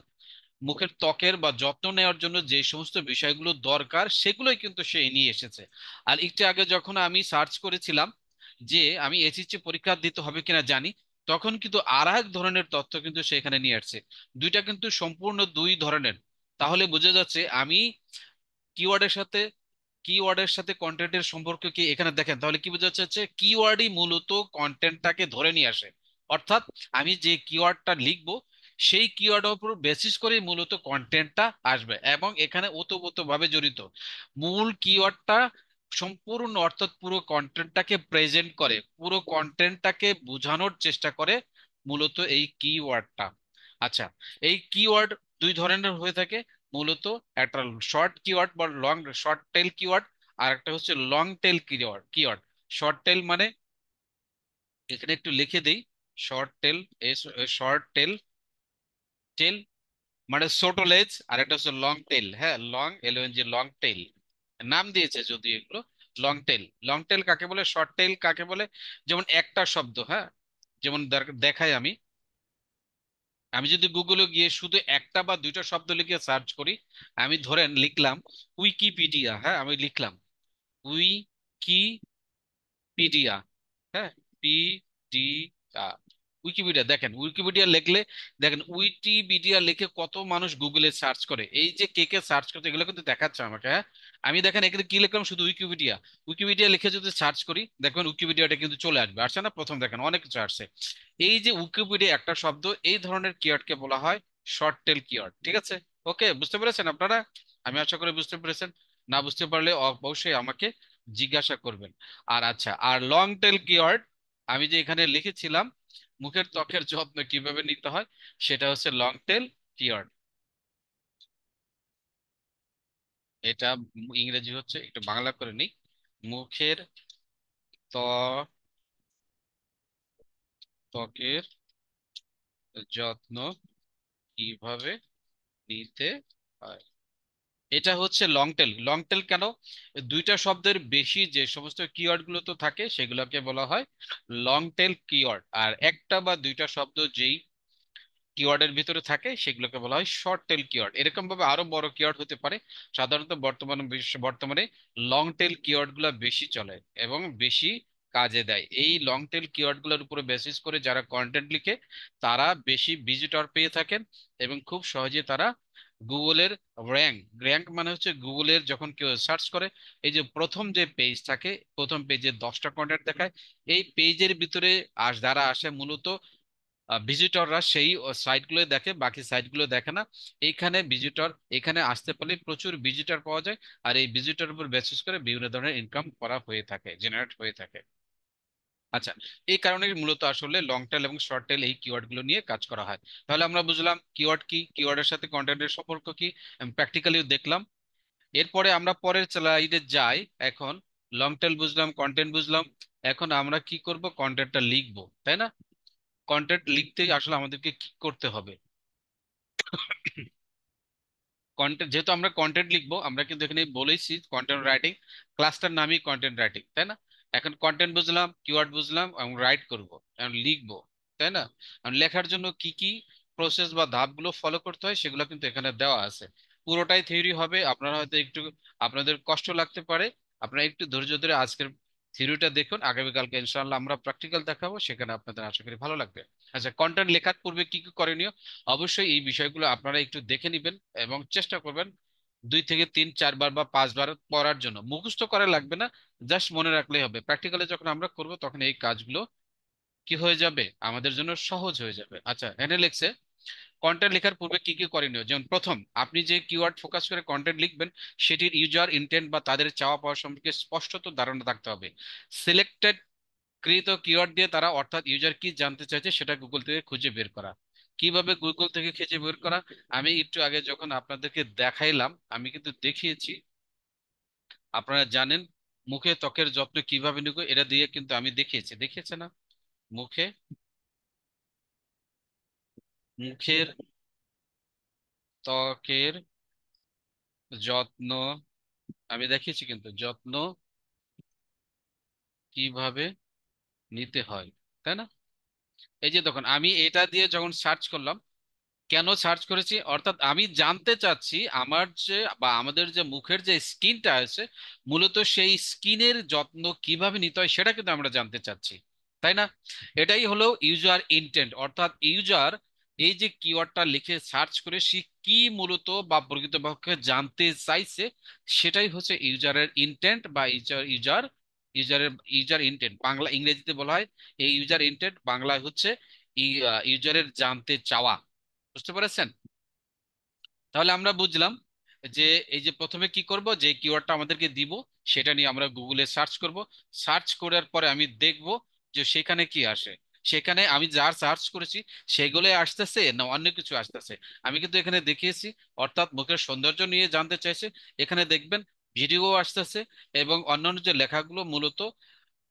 মুখের ত্বকের বা যত্ন নেওয়ার জন্য যে সমস্ত বিষয়গুলো দরকার সেগুলোই কিন্তু সে নিয়ে এসেছে আর একটু আগে যখন আমি সার্চ করেছিলাম যে আমি এসএসসি পরীক্ষা দিতে হবে কিনা জানি তখন কিন্তু আর এক ধরনের তথ্য কিন্তু সেখানে নিয়ে আসছে দুইটা কিন্তু সম্পূর্ণ দুই ধরনের তাহলে বোঝা যাচ্ছে আমি কিওয়ার্ডের সাথে কিওয়ার্ডের সাথে কন্টেন্টের সম্পর্ক কি এখানে দেখেন তাহলে কি বোঝা যাচ্ছে কিওয়ার্ডই মূলত কন্টেন্টটাকে ধরে নিয়ে আসে অর্থাৎ আমি যে কিওয়ার্ডটা লিখবো সেই কিওয়ার্ডের উপর বেসিস করেই মূলত কন্টেন্টটা আসবে এবং এখানে ওতপ্রোতভাবে জড়িত মূল কিওয়ার্ডটা সম্পূর্ণ অর্থাৎ পুরো কন্টেন্টটাকে প্রেজেন্ট করে পুরো কন্টেন্টটাকে বোঝানোর চেষ্টা করে মূলত এই কিওয়ার্ডটা আচ্ছা এই কিওয়ার্ড দুই ধরনের হয়ে থাকে মূলত একটা শর্ট কিওয়ার্ড বা লং শর্ট টেল কিওয়ার্ড আর একটা হচ্ছে long tail keyword keyword short tail মানে এখানে একটু লিখে দিই শর্ট টেল শর্ট টেল টেল মানে ছোট লেজ আর একটা হচ্ছে লং টেল হ্যাঁ লং এলওএনজি লং টেল নাম দিয়েছে যদি এগুলো লং টেল লং টেল কাকে বলে শর্ট টেল কাকে বলে যেমন একটা শব্দ হ্যাঁ যেমন দেখাই আমি আমি যদি গুগলে গিয়ে শুধু একটা বা দুইটা শব্দ লিখে সার্চ করি আমি ধরেন লিখলাম উইকিপিডিয়া হ্যাঁ আমি লিখলাম উইকিপিডিয়া হ্যাঁ পিডিয়া উইকিপিডিয়া দেখেন উইকিপিডিয়া লিখলে দেখেন উইকিপিডিয়া লিখে কত মানুষ গুগলে সার্চ করে এই যে কে কে সার্চ করতে এগুলো কিন্তু দেখাচ্ছে আমাকে হ্যাঁ আমি দেখেন এখানে কি লিখলাম শুধু উইকিপিডিয়া উইকিপিডিয়া লিখে যদি সার্চ করি দেখবেন উইকিপিডিয়াটা কিন্তু চলে আসবে আসছে না প্রথম দেখেন অনেক কিছু আসছে এই যে উইকিপিডিয়া একটা শব্দ এই ধরনের কিওয়ার্ডকে বলা হয় শর্ট টেল কিয়ার্ড ঠিক আছে ওকে বুঝতে পেরেছেন আপনারা আমি আশা করি বুঝতে পেরেছেন না বুঝতে পারলে অবশ্যই আমাকে জিজ্ঞাসা করবেন আর আচ্ছা আর লং টেল কিওয়ার্ড আমি যে এখানে লিখেছিলাম মুখের ত্বকের যত্ন কিভাবে নিতে হয় সেটা হচ্ছে লং টেল কিয়ার্ড এটা ইংরেজি হচ্ছে একটু বাংলা করে নি মুখের ত্বকের যত্ন কিভাবে নিতে হয় এটা হচ্ছে লং টেল লং টেল কেন দুইটা শব্দের বেশি যে সমস্ত কিওয়ার্ডগুলো তো থাকে সেগুলোকে বলা হয় লং টেল কিওয়ার্ড আর একটা বা দুইটা শব্দ যেই কিওয়ার্ডের ভিতরে থাকে সেগুলোকে বলা হয় শর্ট টেল কিওয়ার্ড এরকম ভাবে আরো বড় কিওয়ার্ড হতে পারে সাধারণত বর্তমান বর্তমানে লং টেল কিওয়ার্ডগুলো বেশি চলে এবং বেশি কাজে দেয় এই লং টেল গুলোর উপরে বেসিস করে যারা কন্টেন্ট লিখে তারা বেশি ভিজিটর পেয়ে থাকেন এবং খুব সহজে তারা গুগলের র্যাঙ্ক র্যাঙ্ক মানে হচ্ছে গুগলের যখন কেউ সার্চ করে এই যে প্রথম যে পেজ থাকে প্রথম পেজে দশটা কন্টেন্ট দেখায় এই পেজের ভিতরে আস যারা আসে মূলত ভিজিটররা সেই সাইটগুলো দেখে বাকি সাইটগুলো দেখে না এইখানে ভিজিটর এখানে আসতে পারলে প্রচুর ভিজিটর পাওয়া যায় আর এই ভিজিটর উপর বেসিস করে বিভিন্ন ধরনের ইনকাম করা হয়ে থাকে জেনারেট হয়ে থাকে আচ্ছা এই কারণে মূলত আসলে লং টেল এবং শর্ট টেল এই কিওয়ার্ডগুলো নিয়ে কাজ করা হয় তাহলে আমরা বুঝলাম কিওয়ার্ড কি কিওয়ার্ডের সাথে কন্টেন্টের সম্পর্ক কি প্র্যাকটিক্যালিও দেখলাম এরপরে আমরা পরের স্লাইডে যাই এখন লং টেল বুঝলাম কন্টেন্ট বুঝলাম এখন আমরা কি করব কন্টেন্টটা লিখবো তাই না কন্টেন্ট লিখতে আসলে আমাদেরকে কি করতে হবে কন্টেন্ট যেহেতু আমরা কন্টেন্ট লিখবো আমরা কিন্তু এখানে বলেছি কন্টেন্ট রাইটিং ক্লাস্টার নামই কন্টেন্ট রাইটিং তাই না এখন কন্টেন্ট বুঝলাম কিওয়ার্ড বুঝলাম এবং রাইট করব এবং লিখবো তাই না লেখার জন্য কি কি প্রসেস বা ধাপগুলো ফলো করতে হয় সেগুলো কিন্তু এখানে দেওয়া আছে পুরোটাই থিওরি হবে আপনারা হয়তো একটু আপনাদের কষ্ট লাগতে পারে আপনারা একটু ধৈর্য ধরে আজকের থিওরিটা দেখুন আগামীকালকে ইনশাআল্লাহ আমরা প্র্যাকটিক্যাল দেখাবো সেখানে আপনাদের আশা করি ভালো লাগবে আচ্ছা কন্টেন্ট লেখার পূর্বে কি কি করণীয় অবশ্যই এই বিষয়গুলো আপনারা একটু দেখে নেবেন এবং চেষ্টা করবেন দুই থেকে তিন চারবার বা পাঁচবার পড়ার জন্য মুখস্থ করা লাগবে না জাস্ট মনে রাখলেই হবে প্র্যাকটিক্যালে যখন আমরা করব তখন এই কাজগুলো কি হয়ে যাবে আমাদের জন্য সহজ হয়ে যাবে আচ্ছা এনএলএক্সে কন্টেন্ট লেখার পূর্বে কি কি করণীয় যেমন প্রথম আপনি যে কিওয়ার্ড ফোকাস করে কন্টেন্ট লিখবেন সেটির ইউজার ইন্টেন্ট বা তাদের চাওয়া পাওয়া সম্পর্কে স্পষ্টত ধারণা থাকতে হবে সিলেক্টেড কৃত কিওয়ার্ড দিয়ে তারা অর্থাৎ ইউজার কি জানতে চাইছে সেটা গুগল থেকে খুঁজে বের করা কিভাবে গুগল থেকে খেঁচে বের করা আমি একটু আগে যখন আপনাদেরকে দেখাইলাম আমি কিন্তু দেখিয়েছি আপনারা জানেন মুখে ত্বকের যত্ন কিভাবে নিব এটা দিয়ে কিন্তু আমি দেখিয়েছি দেখিয়েছে না মুখে মুখের ত্বকের যত্ন আমি দেখিয়েছি কিন্তু যত্ন কিভাবে নিতে হয় তাই না এই যে দেখুন আমি এটা দিয়ে যখন সার্চ করলাম কেন সার্চ করেছি অর্থাৎ আমি জানতে চাচ্ছি আমার যে বা আমাদের যে মুখের যে স্কিনটা আছে মূলত সেই স্কিনের যত্ন কিভাবে নিতে হয় সেটা কিন্তু আমরা জানতে চাচ্ছি তাই না এটাই হলো ইউজার ইন্টেন্ট অর্থাৎ ইউজার এই যে কিওয়ার্ডটা লিখে সার্চ করে সে কি মূলত বা প্রকৃতপক্ষে জানতে চাইছে সেটাই হচ্ছে ইউজারের ইন্টেন্ট বা ইউজার ইউজার ইউজারের ইউজার ইন্টেন্ট বাংলা ইংরেজিতে বলা হয় এই ইউজার ইন্টেন্ট বাংলায় হচ্ছে ইউজারের জানতে চাওয়া বুঝতে পারছেন তাহলে আমরা বুঝলাম যে এই যে প্রথমে কি করব যে কিওয়ার্ডটা আমাদেরকে দিব সেটা নিয়ে আমরা গুগলে সার্চ করব সার্চ করার পরে আমি দেখব যে সেখানে কি আসে সেখানে আমি যার সার্চ করেছি সেগুলো আসতেছে না অন্য কিছু আসতেছে আমি কিন্তু এখানে দেখিয়েছি অর্থাৎ মুখের সৌন্দর্য নিয়ে জানতে চাইছে এখানে দেখবেন ভিডিও আসতেছে এবং অন্যান্য যে লেখাগুলো মূলত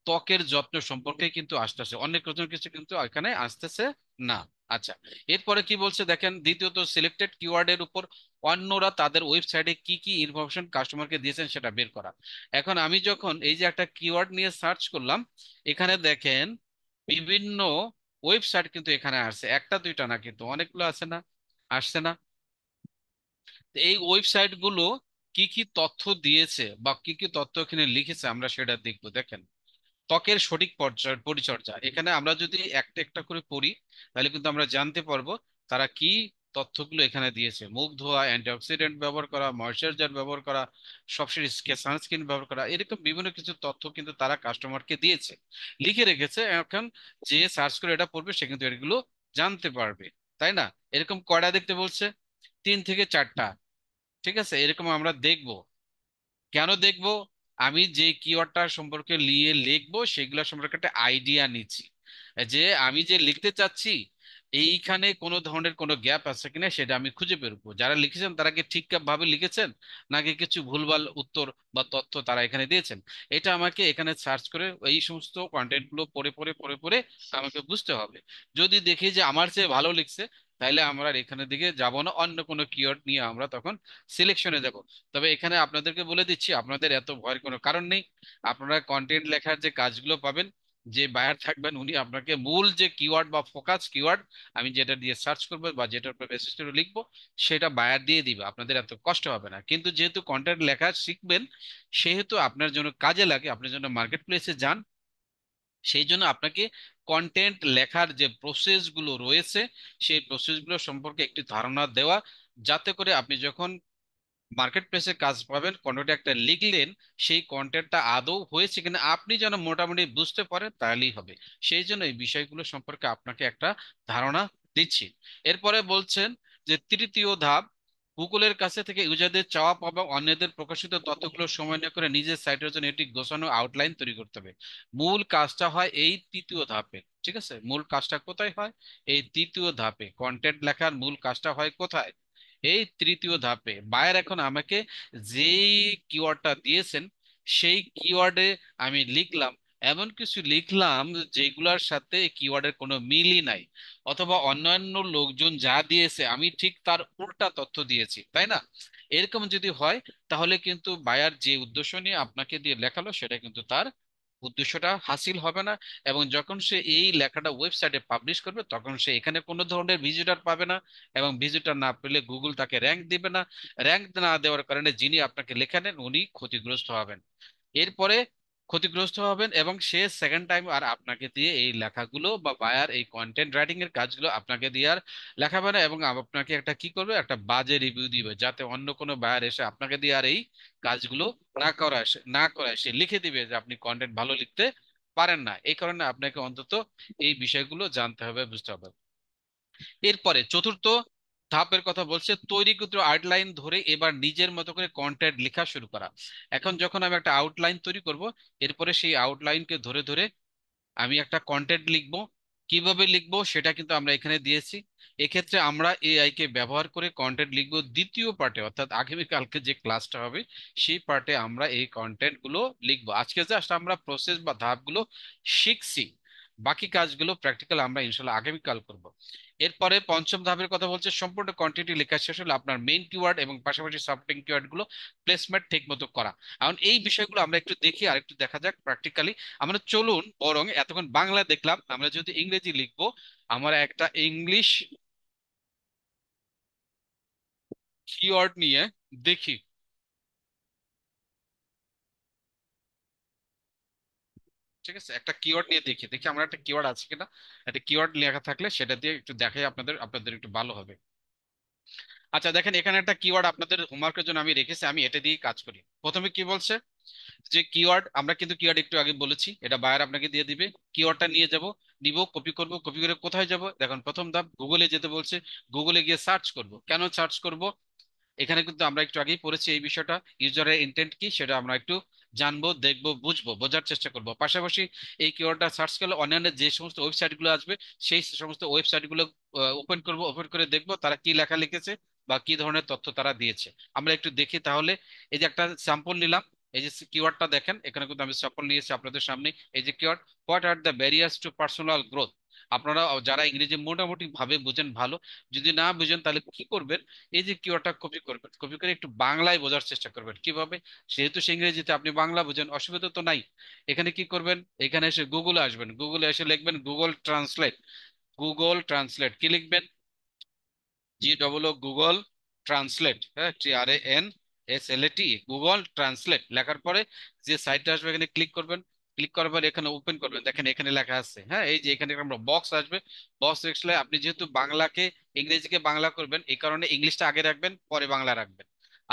ত্বকের যত্ন সম্পর্কে কিন্তু আসতেছে অনেক রকমের কিছু কিন্তু এখানে আসতেছে না আচ্ছা এরপরে কি বলছে দেখেন দ্বিতীয়ত সিলেক্টেড কিওয়ার্ডের উপর অন্যরা তাদের ওয়েবসাইটে কি কি ইনফরমেশন কাস্টমারকে দিয়েছেন সেটা বের করা এখন আমি যখন এই যে একটা কিওয়ার্ড নিয়ে সার্চ করলাম এখানে দেখেন বিভিন্ন ওয়েবসাইট কিন্তু এখানে আসছে একটা দুইটা না কিন্তু অনেকগুলো আছে না আসছে না এই ওয়েবসাইটগুলো কি কি তথ্য দিয়েছে বা কি কি তথ্য এখানে লিখেছে আমরা সেটা দেখব দেখেন ত্বকের সঠিক পর্যায় পরিচর্যা এখানে আমরা যদি একটা একটা করে পড়ি তাহলে কিন্তু আমরা জানতে পারবো তারা কি তথ্যগুলো এখানে দিয়েছে মুখ ধোয়া অ্যান্টিঅক্সিডেন্ট ব্যবহার করা ময়শ্চারাইজার ব্যবহার করা সবশেষ সানস্ক্রিন ব্যবহার করা এরকম বিভিন্ন কিছু তথ্য কিন্তু তারা কাস্টমারকে দিয়েছে লিখে রেখেছে এখন যে সার্চ করে এটা পড়বে সে কিন্তু এগুলো জানতে পারবে তাই না এরকম কয়টা দেখতে বলছে তিন থেকে চারটা ঠিক আছে এরকম আমরা দেখব কেন দেখব আমি যে কিওয়ার্ডটা সম্পর্কে নিয়ে লিখব সেগুলো সম্পর্কে একটা আইডিয়া নিচ্ছি যে আমি যে লিখতে চাচ্ছি এইখানে কোন ধরনের কোনো গ্যাপ আছে কিনা সেটা আমি খুঁজে বেরোবো যারা লিখেছেন তারা কি ঠিকঠাক ভাবে লিখেছেন নাকি কিছু ভুলভাল উত্তর বা তথ্য তারা এখানে দিয়েছেন এটা আমাকে এখানে সার্চ করে এই সমস্ত কন্টেন্ট গুলো পরে পরে পরে পরে আমাকে বুঝতে হবে যদি দেখি যে আমার চেয়ে ভালো লিখছে তাইলে আমরা এখানে দিকে যাব না অন্য কোনো কিওয়ার্ড নিয়ে আমরা তখন সিলেকশনে যাব তবে এখানে আপনাদেরকে বলে দিচ্ছি আপনাদের এত ভয়ের কোনো কারণ নেই আপনারা কন্টেন্ট লেখার যে কাজগুলো পাবেন যে বায়ার থাকবেন উনি আপনাকে মূল যে কিওয়ার্ড বা ফোকাস কিওয়ার্ড আমি যেটা দিয়ে সার্চ করবো বা যেটার উপরে বেসিস করে লিখবো সেটা বায়ার দিয়ে দিবে আপনাদের এত কষ্ট হবে না কিন্তু যেহেতু কন্টেন্ট লেখা শিখবেন সেহেতু আপনার জন্য কাজে লাগে আপনার জন্য মার্কেট প্লেসে যান সেই জন্য আপনাকে কন্টেন্ট লেখার যে প্রসেসগুলো রয়েছে সেই প্রসেসগুলো সম্পর্কে একটি ধারণা দেওয়া যাতে করে আপনি যখন মার্কেট প্লেসে কাজ পাবেন কন্টেন্ট একটা লিখলেন সেই কন্টেন্টটা আদৌ হয়েছে কিনা আপনি যেন মোটামুটি বুঝতে পারেন তাহলেই হবে সেই জন্য এই বিষয়গুলো সম্পর্কে আপনাকে একটা ধারণা দিচ্ছি এরপরে বলছেন যে তৃতীয় ধাপ গুগলের কাছে থেকে ইউজারদের চাওয়া পাবে অন্যদের প্রকাশিত তথ্যগুলো সময় না করে নিজের সাইটের জন্য এটি গোছানো আউটলাইন তৈরি করতে হবে মূল কাজটা হয় এই তৃতীয় ধাপে ঠিক আছে মূল কাজটা কোথায় হয় এই তৃতীয় ধাপে কন্টেন্ট লেখার মূল কাজটা হয় কোথায় এই তৃতীয় ধাপে বায়ের এখন আমাকে যেই কিওয়ার্ডটা দিয়েছেন সেই কিওয়ার্ডে আমি লিখলাম এমন কিছু লিখলাম যেগুলার সাথে কিওয়ার্ডের কোনো মিলই নাই অথবা অন্যান্য লোকজন যা দিয়েছে আমি ঠিক তার উল্টা তথ্য দিয়েছি তাই না এরকম যদি হয় তাহলে কিন্তু বায়ার যে উদ্দেশ্য নিয়ে আপনাকে দিয়ে লেখালো সেটা কিন্তু তার উদ্দেশ্যটা হাসিল হবে না এবং যখন সে এই লেখাটা ওয়েবসাইটে পাবলিশ করবে তখন সে এখানে কোনো ধরনের ভিজিটার পাবে না এবং ভিজিটার না পেলে গুগল তাকে র্যাঙ্ক দিবে না র্যাঙ্ক না দেওয়ার কারণে যিনি আপনাকে নেন উনি ক্ষতিগ্রস্ত হবেন এরপরে ক্ষতিগ্রস্ত হবেন এবং সে সেকেন্ড টাইম আর আপনাকে দিয়ে এই লেখাগুলো বা বায়ার এই কন্টেন্ট রাইটিং এর কাজগুলো আপনাকে দিয়ে আর লেখাবে না এবং আপনাকে একটা কি করবে একটা বাজে রিভিউ দিবে যাতে অন্য কোনো বায়ার এসে আপনাকে দিয়ে আর এই কাজগুলো না করা না করায় সে লিখে দিবে যে আপনি কন্টেন্ট ভালো লিখতে পারেন না এই কারণে আপনাকে অন্তত এই বিষয়গুলো জানতে হবে বুঝতে হবে এরপরে চতুর্থ ধাপের কথা বলছে তৈরিকৃত আউটলাইন ধরে এবার নিজের মতো করে কন্টেন্ট লেখা শুরু করা এখন যখন আমি একটা আউটলাইন তৈরি করব এরপরে সেই আউটলাইনকে ধরে ধরে আমি একটা কন্টেন্ট লিখব কিভাবে লিখব সেটা কিন্তু আমরা এখানে দিয়েছি এক্ষেত্রে আমরা এআই কে ব্যবহার করে কন্টেন্ট লিখব দ্বিতীয় পার্টে অর্থাৎ আগামীকালকে যে ক্লাসটা হবে সেই পার্টে আমরা এই কন্টেন্টগুলো লিখব আজকে জাস্ট আমরা প্রসেস বা ধাপগুলো শিখছি বাকি কাজগুলো প্র্যাকটিক্যাল আমরা ইনশাল্লাহ আগামীকাল করব এরপরে পঞ্চম ধাপের কথা বলছে সম্পূর্ণ কোয়ান্টিটি লেখা শেষ হলে আপনার মেইন কিওয়ার্ড এবং পাশাপাশি সাবটিং কিওয়ার্ডগুলো প্লেসমেন্ট ঠিক মতো করা এখন এই বিষয়গুলো আমরা একটু দেখি আর একটু দেখা যাক প্র্যাকটিক্যালি আমরা চলুন বরং এতক্ষণ বাংলা দেখলাম আমরা যদি ইংরেজি লিখবো আমরা একটা ইংলিশ কিওয়ার্ড নিয়ে দেখি ঠিক আছে একটা কিওয়ার্ড নিয়ে দেখি দেখি একটা কিওয়ার্ড আছে কিনা একটা কিওয়ার্ড লেখা থাকলে সেটা দিয়ে একটু দেখাই আপনাদের আপনাদের একটু ভালো হবে আচ্ছা দেখেন এখানে একটা কিওয়ার্ড আপনাদের হোমওয়ার্কের জন্য আমি রেখেছি আমি এটা দিয়ে কাজ করি প্রথমে কি বলছে যে কিওয়ার্ড আমরা কিন্তু কিওয়ার্ড একটু আগে বলেছি এটা বায়ার আপনাকে দিয়ে দিবে কিওয়ার্ডটা নিয়ে যাব নিব কপি করব কপি করে কোথায় যাব দেখেন প্রথম ধাপ গুগলে যেতে বলছে গুগলে গিয়ে সার্চ করব কেন সার্চ করব এখানে কিন্তু আমরা একটু আগেই পড়েছি এই বিষয়টা ইউজারের ইন্টেন্ট কি সেটা আমরা একটু জানবো দেখবো বুঝবো বোঝার চেষ্টা করব পাশাপাশি এই কিওয়ার্ডটা সার্চ করলে অন্যান্য যে সমস্ত ওয়েবসাইটগুলো আসবে সেই সমস্ত ওয়েবসাইটগুলো ওপেন করব ওপেন করে দেখবো তারা কি লেখা লিখেছে বা কি ধরনের তথ্য তারা দিয়েছে আমরা একটু দেখি তাহলে এই যে একটা স্যাম্পল নিলাম এই যে কিওয়ার্ডটা দেখেন এখানে কিন্তু আমি সকল নিয়েছি আপনাদের সামনে এই যে keyword what are the barriers to personal growth আপনারা যারা ইংরেজি মোটামুটি ভাবে বোঝেন ভালো যদি না বুঝেন তাহলে কি করবেন এই যে কিওয়ার্ডটা কপি করবেন কপি করে একটু বাংলায় বোঝার চেষ্টা করবেন কিভাবে সেহেতু সে ইংরেজিতে আপনি বাংলা বোঝেন অসুবিধা তো নাই এখানে কি করবেন এখানে এসে গুগলে আসবেন গুগলে এসে লিখবেন গুগল ট্রান্সলেট গুগল ট্রান্সলেট কি লিখবেন G double O Google translate হ্যাঁ T R A N Google translate লেখার পরে যে সাইটটা আসবে এখানে ক্লিক করবেন ক্লিক করার পরে এখানে ওপেন করবেন দেখেন এখানে লেখা আছে হ্যাঁ এই যে এখানে আমরা বক্স আসবে বক্স লিখলে আপনি যেহেতু বাংলাকে ইংরেজিকে বাংলা করবেন এই কারণে ইংলিশটা আগে রাখবেন পরে বাংলা রাখবেন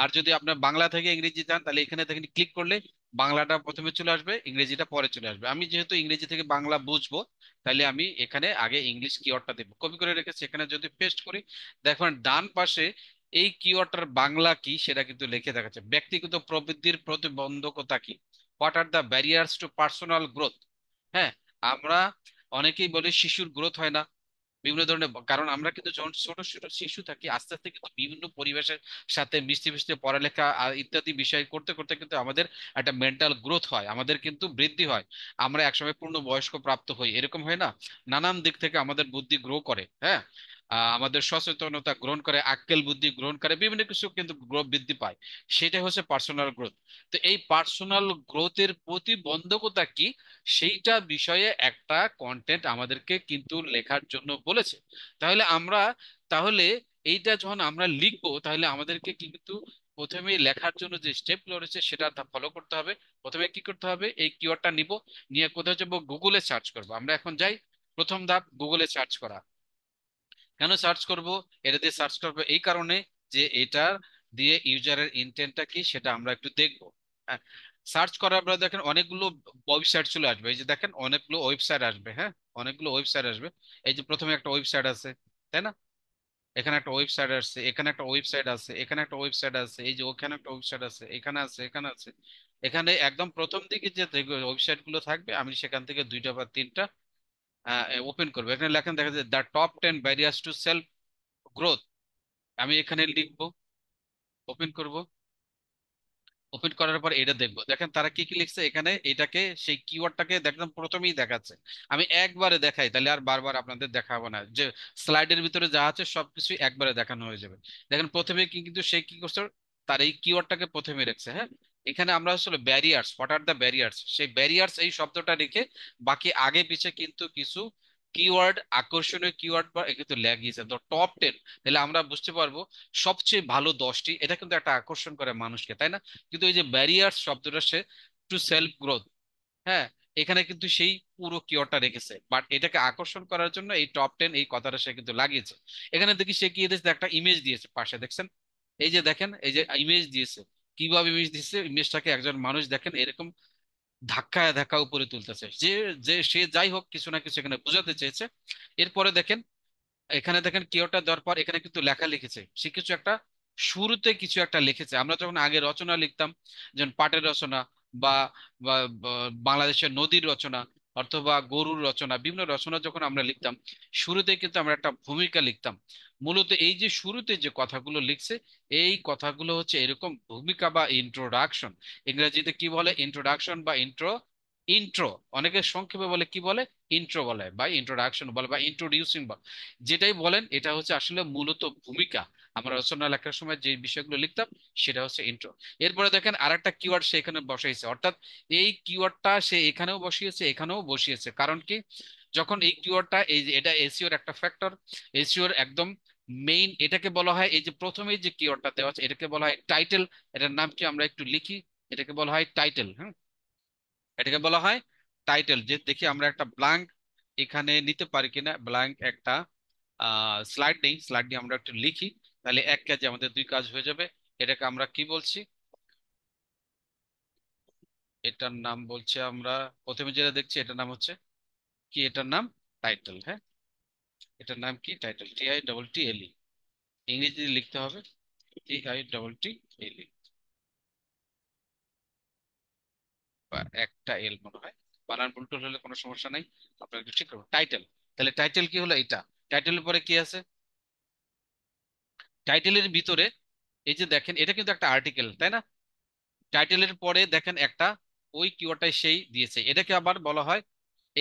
আর যদি আপনার বাংলা থেকে ইংরেজি চান তাহলে এখানে দেখেন ক্লিক করলে বাংলাটা প্রথমে চলে আসবে ইংরেজিটা পরে চলে আসবে আমি যেহেতু ইংরেজি থেকে বাংলা বুঝবো তাহলে আমি এখানে আগে ইংলিশ কিওয়ার্ডটা দেবো কপি করে রেখেছি এখানে যদি পেস্ট করি দেখবেন ডান পাশে এই কিওয়ার্ডটার বাংলা কি সেটা কিন্তু লিখে দেখাচ্ছে ব্যক্তিগত প্রবৃদ্ধির প্রতিবন্ধকতা কি what are the barriers to personal growth হ্যাঁ আমরা অনেকেই বলি শিশুর গ্রোথ হয় না বিভিন্ন ধরনের কারণ আমরা কিন্তু যখন ছোট ছোট শিশু থাকি আস্তে আস্তে কিন্তু বিভিন্ন পরিবেশের সাথে মিষ্টি মিষ্টি পড়ালেখা ইত্যাদি বিষয় করতে করতে কিন্তু আমাদের একটা মেন্টাল গ্রোথ হয় আমাদের কিন্তু বৃদ্ধি হয় আমরা একসময় পূর্ণ বয়স্ক প্রাপ্ত হই এরকম হয় না নানান দিক থেকে আমাদের বুদ্ধি গ্রো করে হ্যাঁ আমাদের সচেতনতা গ্রহণ করে আকেল বুদ্ধি গ্রহণ করে বিভিন্ন কিছু কিন্তু গ্রোথ বৃদ্ধি পায় সেটাই হচ্ছে পার্সোনাল গ্রোথ তো এই পার্সোনাল গ্রোথের প্রতিবন্ধকতা কি সেইটা বিষয়ে একটা কন্টেন্ট আমাদেরকে কিন্তু লেখার জন্য বলেছে তাহলে আমরা তাহলে এইটা যখন আমরা লিখবো তাহলে আমাদেরকে কিন্তু প্রথমে লেখার জন্য যে স্টেপগুলো রয়েছে সেটা ফলো করতে হবে প্রথমে কি করতে হবে এই কিওয়ার্ডটা নিব নিয়ে কোথাও যাবো গুগলে সার্চ করবো আমরা এখন যাই প্রথম ধাপ গুগলে সার্চ করা কেন সার্চ করব এটা দিয়ে সার্চ করবো এই কারণে যে এটা দিয়ে ইউজারের ইন্টেন্টটা কি সেটা আমরা একটু দেখব সার্চ হ্যাঁ, করার পরে দেখেন অনেকগুলো ওয়েবসাইট চলে আসবে এই যে দেখেন অনেকগুলো ওয়েবসাইট আসবে হ্যাঁ অনেকগুলো ওয়েবসাইট আসবে এই যে প্রথমে একটা ওয়েবসাইট আছে তাই না এখানে একটা ওয়েবসাইট আসছে এখানে একটা ওয়েবসাইট আছে এখানে একটা ওয়েবসাইট আছে এই যে ওখানে একটা ওয়েবসাইট আছে এখানে আছে এখানে আছে এখানে একদম প্রথম দিকে যে ওয়েবসাইটগুলো থাকবে আমি সেখান থেকে দুইটা বা তিনটা ওপেন করবো এখানে লেখেন দেখা যায় the top ten barriers to self growth আমি এখানে লিখব ওপেন করব ওপেন করার পর এটা দেখবো দেখেন তারা কি কি লিখছে এখানে এটাকে সেই কিওয়ার্ডটাকে দেখলাম প্রথমেই দেখাচ্ছে আমি একবারে দেখাই তাহলে আর বারবার আপনাদের দেখাবো না যে স্লাইডের ভিতরে যা আছে সবকিছু একবারে দেখানো হয়ে যাবে দেখেন প্রথমে কি কিন্তু সে কি করছে তার এই কিওয়ার্ডটাকে প্রথমে রেখেছে হ্যাঁ এখানে আমরা আসলে barriers what are the barriers সেই ব্যারিয়ার্স এই শব্দটা রেখে বাকি আগে পিছে কিন্তু কিছু কিওয়ার্ড আকর্ষণীয় কিওয়ার্ড বা কিন্তু ল্যাগিস তো টপ টেন তাহলে আমরা বুঝতে পারবো সবচেয়ে ভালো দশটি এটা কিন্তু একটা আকর্ষণ করে মানুষকে তাই না কিন্তু এই যে ব্যারিয়ার্স শব্দটা সে টু সেলফ গ্রোথ হ্যাঁ এখানে কিন্তু সেই পুরো কিওরটা রেখেছে বাট এটাকে আকর্ষণ করার জন্য এই টপ টেন এই কথাটা সে কিন্তু লাগিয়েছে এখানে দেখি সে কি একটা ইমেজ দিয়েছে পাশে দেখছেন এই যে দেখেন এই যে ইমেজ দিয়েছে কিভাবে ইমেজ দিচ্ছে ইমেজটাকে একজন মানুষ দেখেন এরকম ধাক্কায় ধাক্কা উপরে তুলতেছে যে যে সে যাই হোক কিছু না কিছু এখানে বোঝাতে চেয়েছে এরপরে দেখেন এখানে দেখেন কেউটা দেওয়ার পর এখানে কিন্তু লেখা লিখেছে সে কিছু একটা শুরুতে কিছু একটা লিখেছে আমরা যখন আগে রচনা লিখতাম যেমন পাটের রচনা বা বাংলাদেশের নদীর রচনা অথবা গরুর রচনা বিভিন্ন রচনা যখন আমরা লিখতাম শুরুতে কিন্তু আমরা একটা ভূমিকা লিখতাম মূলত এই যে শুরুতে যে কথাগুলো লিখছে এই কথাগুলো হচ্ছে এরকম ভূমিকা বা ইন্ট্রোডাকশন ইংরেজিতে কি বলে ইন্ট্রোডাকশন বা ইন্ট্রো ইন্ট্রো অনেকে সংক্ষেপে বলে কি বলে ইন্ট্রো বলে বা ইন্ট্রোডাকশন বলে বা ইন্ট্রোডিউসিং বলে যেটাই বলেন এটা হচ্ছে আসলে মূলত ভূমিকা আমরা রচনা লেখার সময় যে বিষয়গুলো লিখতাম সেটা হচ্ছে ইন্ট্রো এরপরে দেখেন আর একটা কিওয়ার্ড সে এখানে বসাইছে অর্থাৎ এই কিওয়ার্ডটা সে এখানেও বসিয়েছে এখানেও বসিয়েছে কারণ কি যখন এই কিওয়ার্ডটা এই এটা এসিওর একটা ফ্যাক্টর এসিওর একদম মেইন এটাকে বলা হয় এই যে প্রথমে যে কিওয়ার্ডটা দেওয়া আছে এটাকে বলা হয় টাইটেল এটার নাম কি আমরা একটু লিখি এটাকে বলা হয় টাইটেল হ্যাঁ এটাকে বলা হয় টাইটেল যে দেখি আমরা একটা ব্ল্যাঙ্ক এখানে নিতে পারি কিনা ব্ল্যাঙ্ক একটা স্লাইড নেই স্লাইড নিয়ে আমরা একটু লিখি তাহলে এক কাজে আমাদের দুই কাজ হয়ে যাবে এটাকে আমরা কি বলছি এটার নাম বলছি আমরা প্রথমে যেটা দেখছি এটার নাম হচ্ছে কি এটার নাম টাইটেল হ্যাঁ এটার নাম কি title T I double T L E ইংরেজিতে লিখতে হবে টি আই ডবল টি এলই একটা এল মনে হয় বানান ভুল হলে কোনো সমস্যা নাই আপনার ঠিক টাইটেল তাহলে টাইটেল কি হলো এটা টাইটেলের পরে কি আছে টাইটেলের ভিতরে এই যে দেখেন এটা কিন্তু একটা আর্টিকেল তাই না টাইটেলের পরে দেখেন একটা ওই কিওয়ার্ডটাই সেই দিয়েছে এটাকে আবার বলা হয়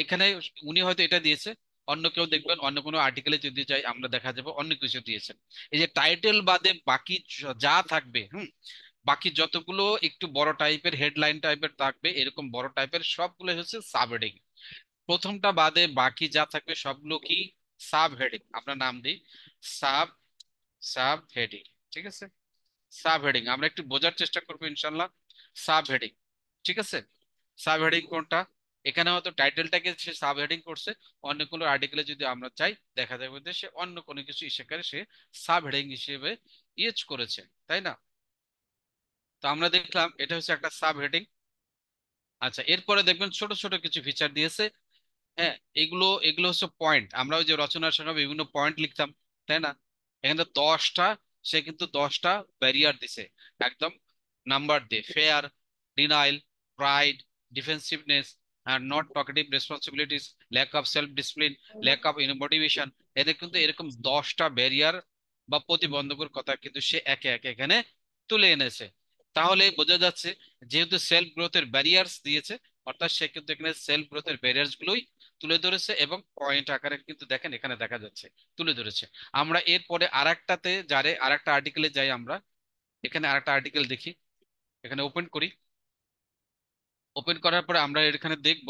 এখানে উনি হয়তো এটা দিয়েছে অন্য কেউ দেখবেন অন্য কোনো আর্টিকেলে যদি চাই আমরা দেখা যাবো অন্য কিছু দিয়েছেন এই যে টাইটেল বাদে বাকি যা থাকবে হুম বাকি যতগুলো একটু বড় টাইপের হেডলাইন টাইপের থাকবে এরকম বড় টাইপের সবগুলো হচ্ছে সাব হেডিং প্রথমটা বাদে বাকি যা থাকবে সবগুলো কি সাব হেডিং আমরা নাম দিই সাব সাব হেডিং ঠিক আছে সাব হেডিং আমরা একটু বোঝার চেষ্টা করবো ইনশাল্লাহ সাব হেডিং ঠিক আছে সাব হেডিং কোনটা এখানে হয়তো টাইটেলটাকে সে সাব হেডিং করছে অন্য কোনো আর্টিকেলে যদি আমরা চাই দেখা যাবে যে সে অন্য কোনো কিছু সেখানে সে সাব হেডিং হিসেবে ইউজ করেছে তাই না তো আমরা দেখলাম এটা হচ্ছে একটা সাব হেডিং আচ্ছা এরপরে দেখবেন ছোট ছোট কিছু ফিচার দিয়েছে হ্যাঁ এগুলো এগুলো হচ্ছে পয়েন্ট আমরা ওই যে রচনার সঙ্গে বিভিন্ন পয়েন্ট লিখতাম তাই না এখানে দশটা সে কিন্তু দশটা ব্যারিয়ার দিছে একদম নাম্বার দিয়ে fear denial pride defensiveness and not talkative responsibilities lack self discipline discipline lack of এদের কিন্তু এরকম দশটা ব্যারিয়ার বা প্রতিবন্ধকের কথা কিন্তু সে একে একে এখানে তুলে এনেছে তাহলে বোঝা যাচ্ছে যেহেতু সেলফ গ্রোথের ব্যারিয়ার্স দিয়েছে অর্থাৎ সে কিন্তু এখানে সেলফ গ্রোথ এর ব্যারিয়ার গুলোই তুলে ধরেছে এবং পয়েন্ট আকারে কিন্তু দেখেন এখানে দেখা যাচ্ছে তুলে ধরেছে আমরা এরপরে আর একটাতে যারে আর একটা আর্টিকেলে যাই আমরা এখানে আর একটা আর্টিকেল দেখি এখানে ওপেন করি ওপেন করার পরে আমরা এখানে দেখব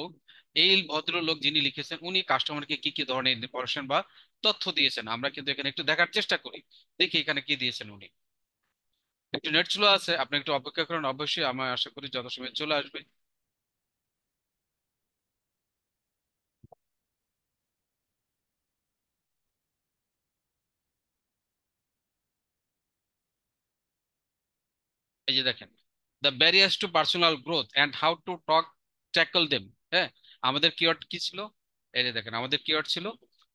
এই ভদ্রলোক যিনি লিখেছেন উনি কাস্টমারকে কি কি ধরনের ইনফরমেশন বা তথ্য দিয়েছেন আমরা কিন্তু এখানে একটু দেখার চেষ্টা করি দেখি এখানে কি দিয়েছেন উনি একটু নেট স্লো আছে আপনি একটু অপেক্ষা করেন অবশ্যই আমার আশা করি যত সময় চলে আসবে এই যে দেখেন the barriers to personal growth and how to talk tackle them হ্যাঁ আমাদের কিওয়ার্ড কি ছিল এই যে দেখেন আমাদের কিওয়ার্ড ছিল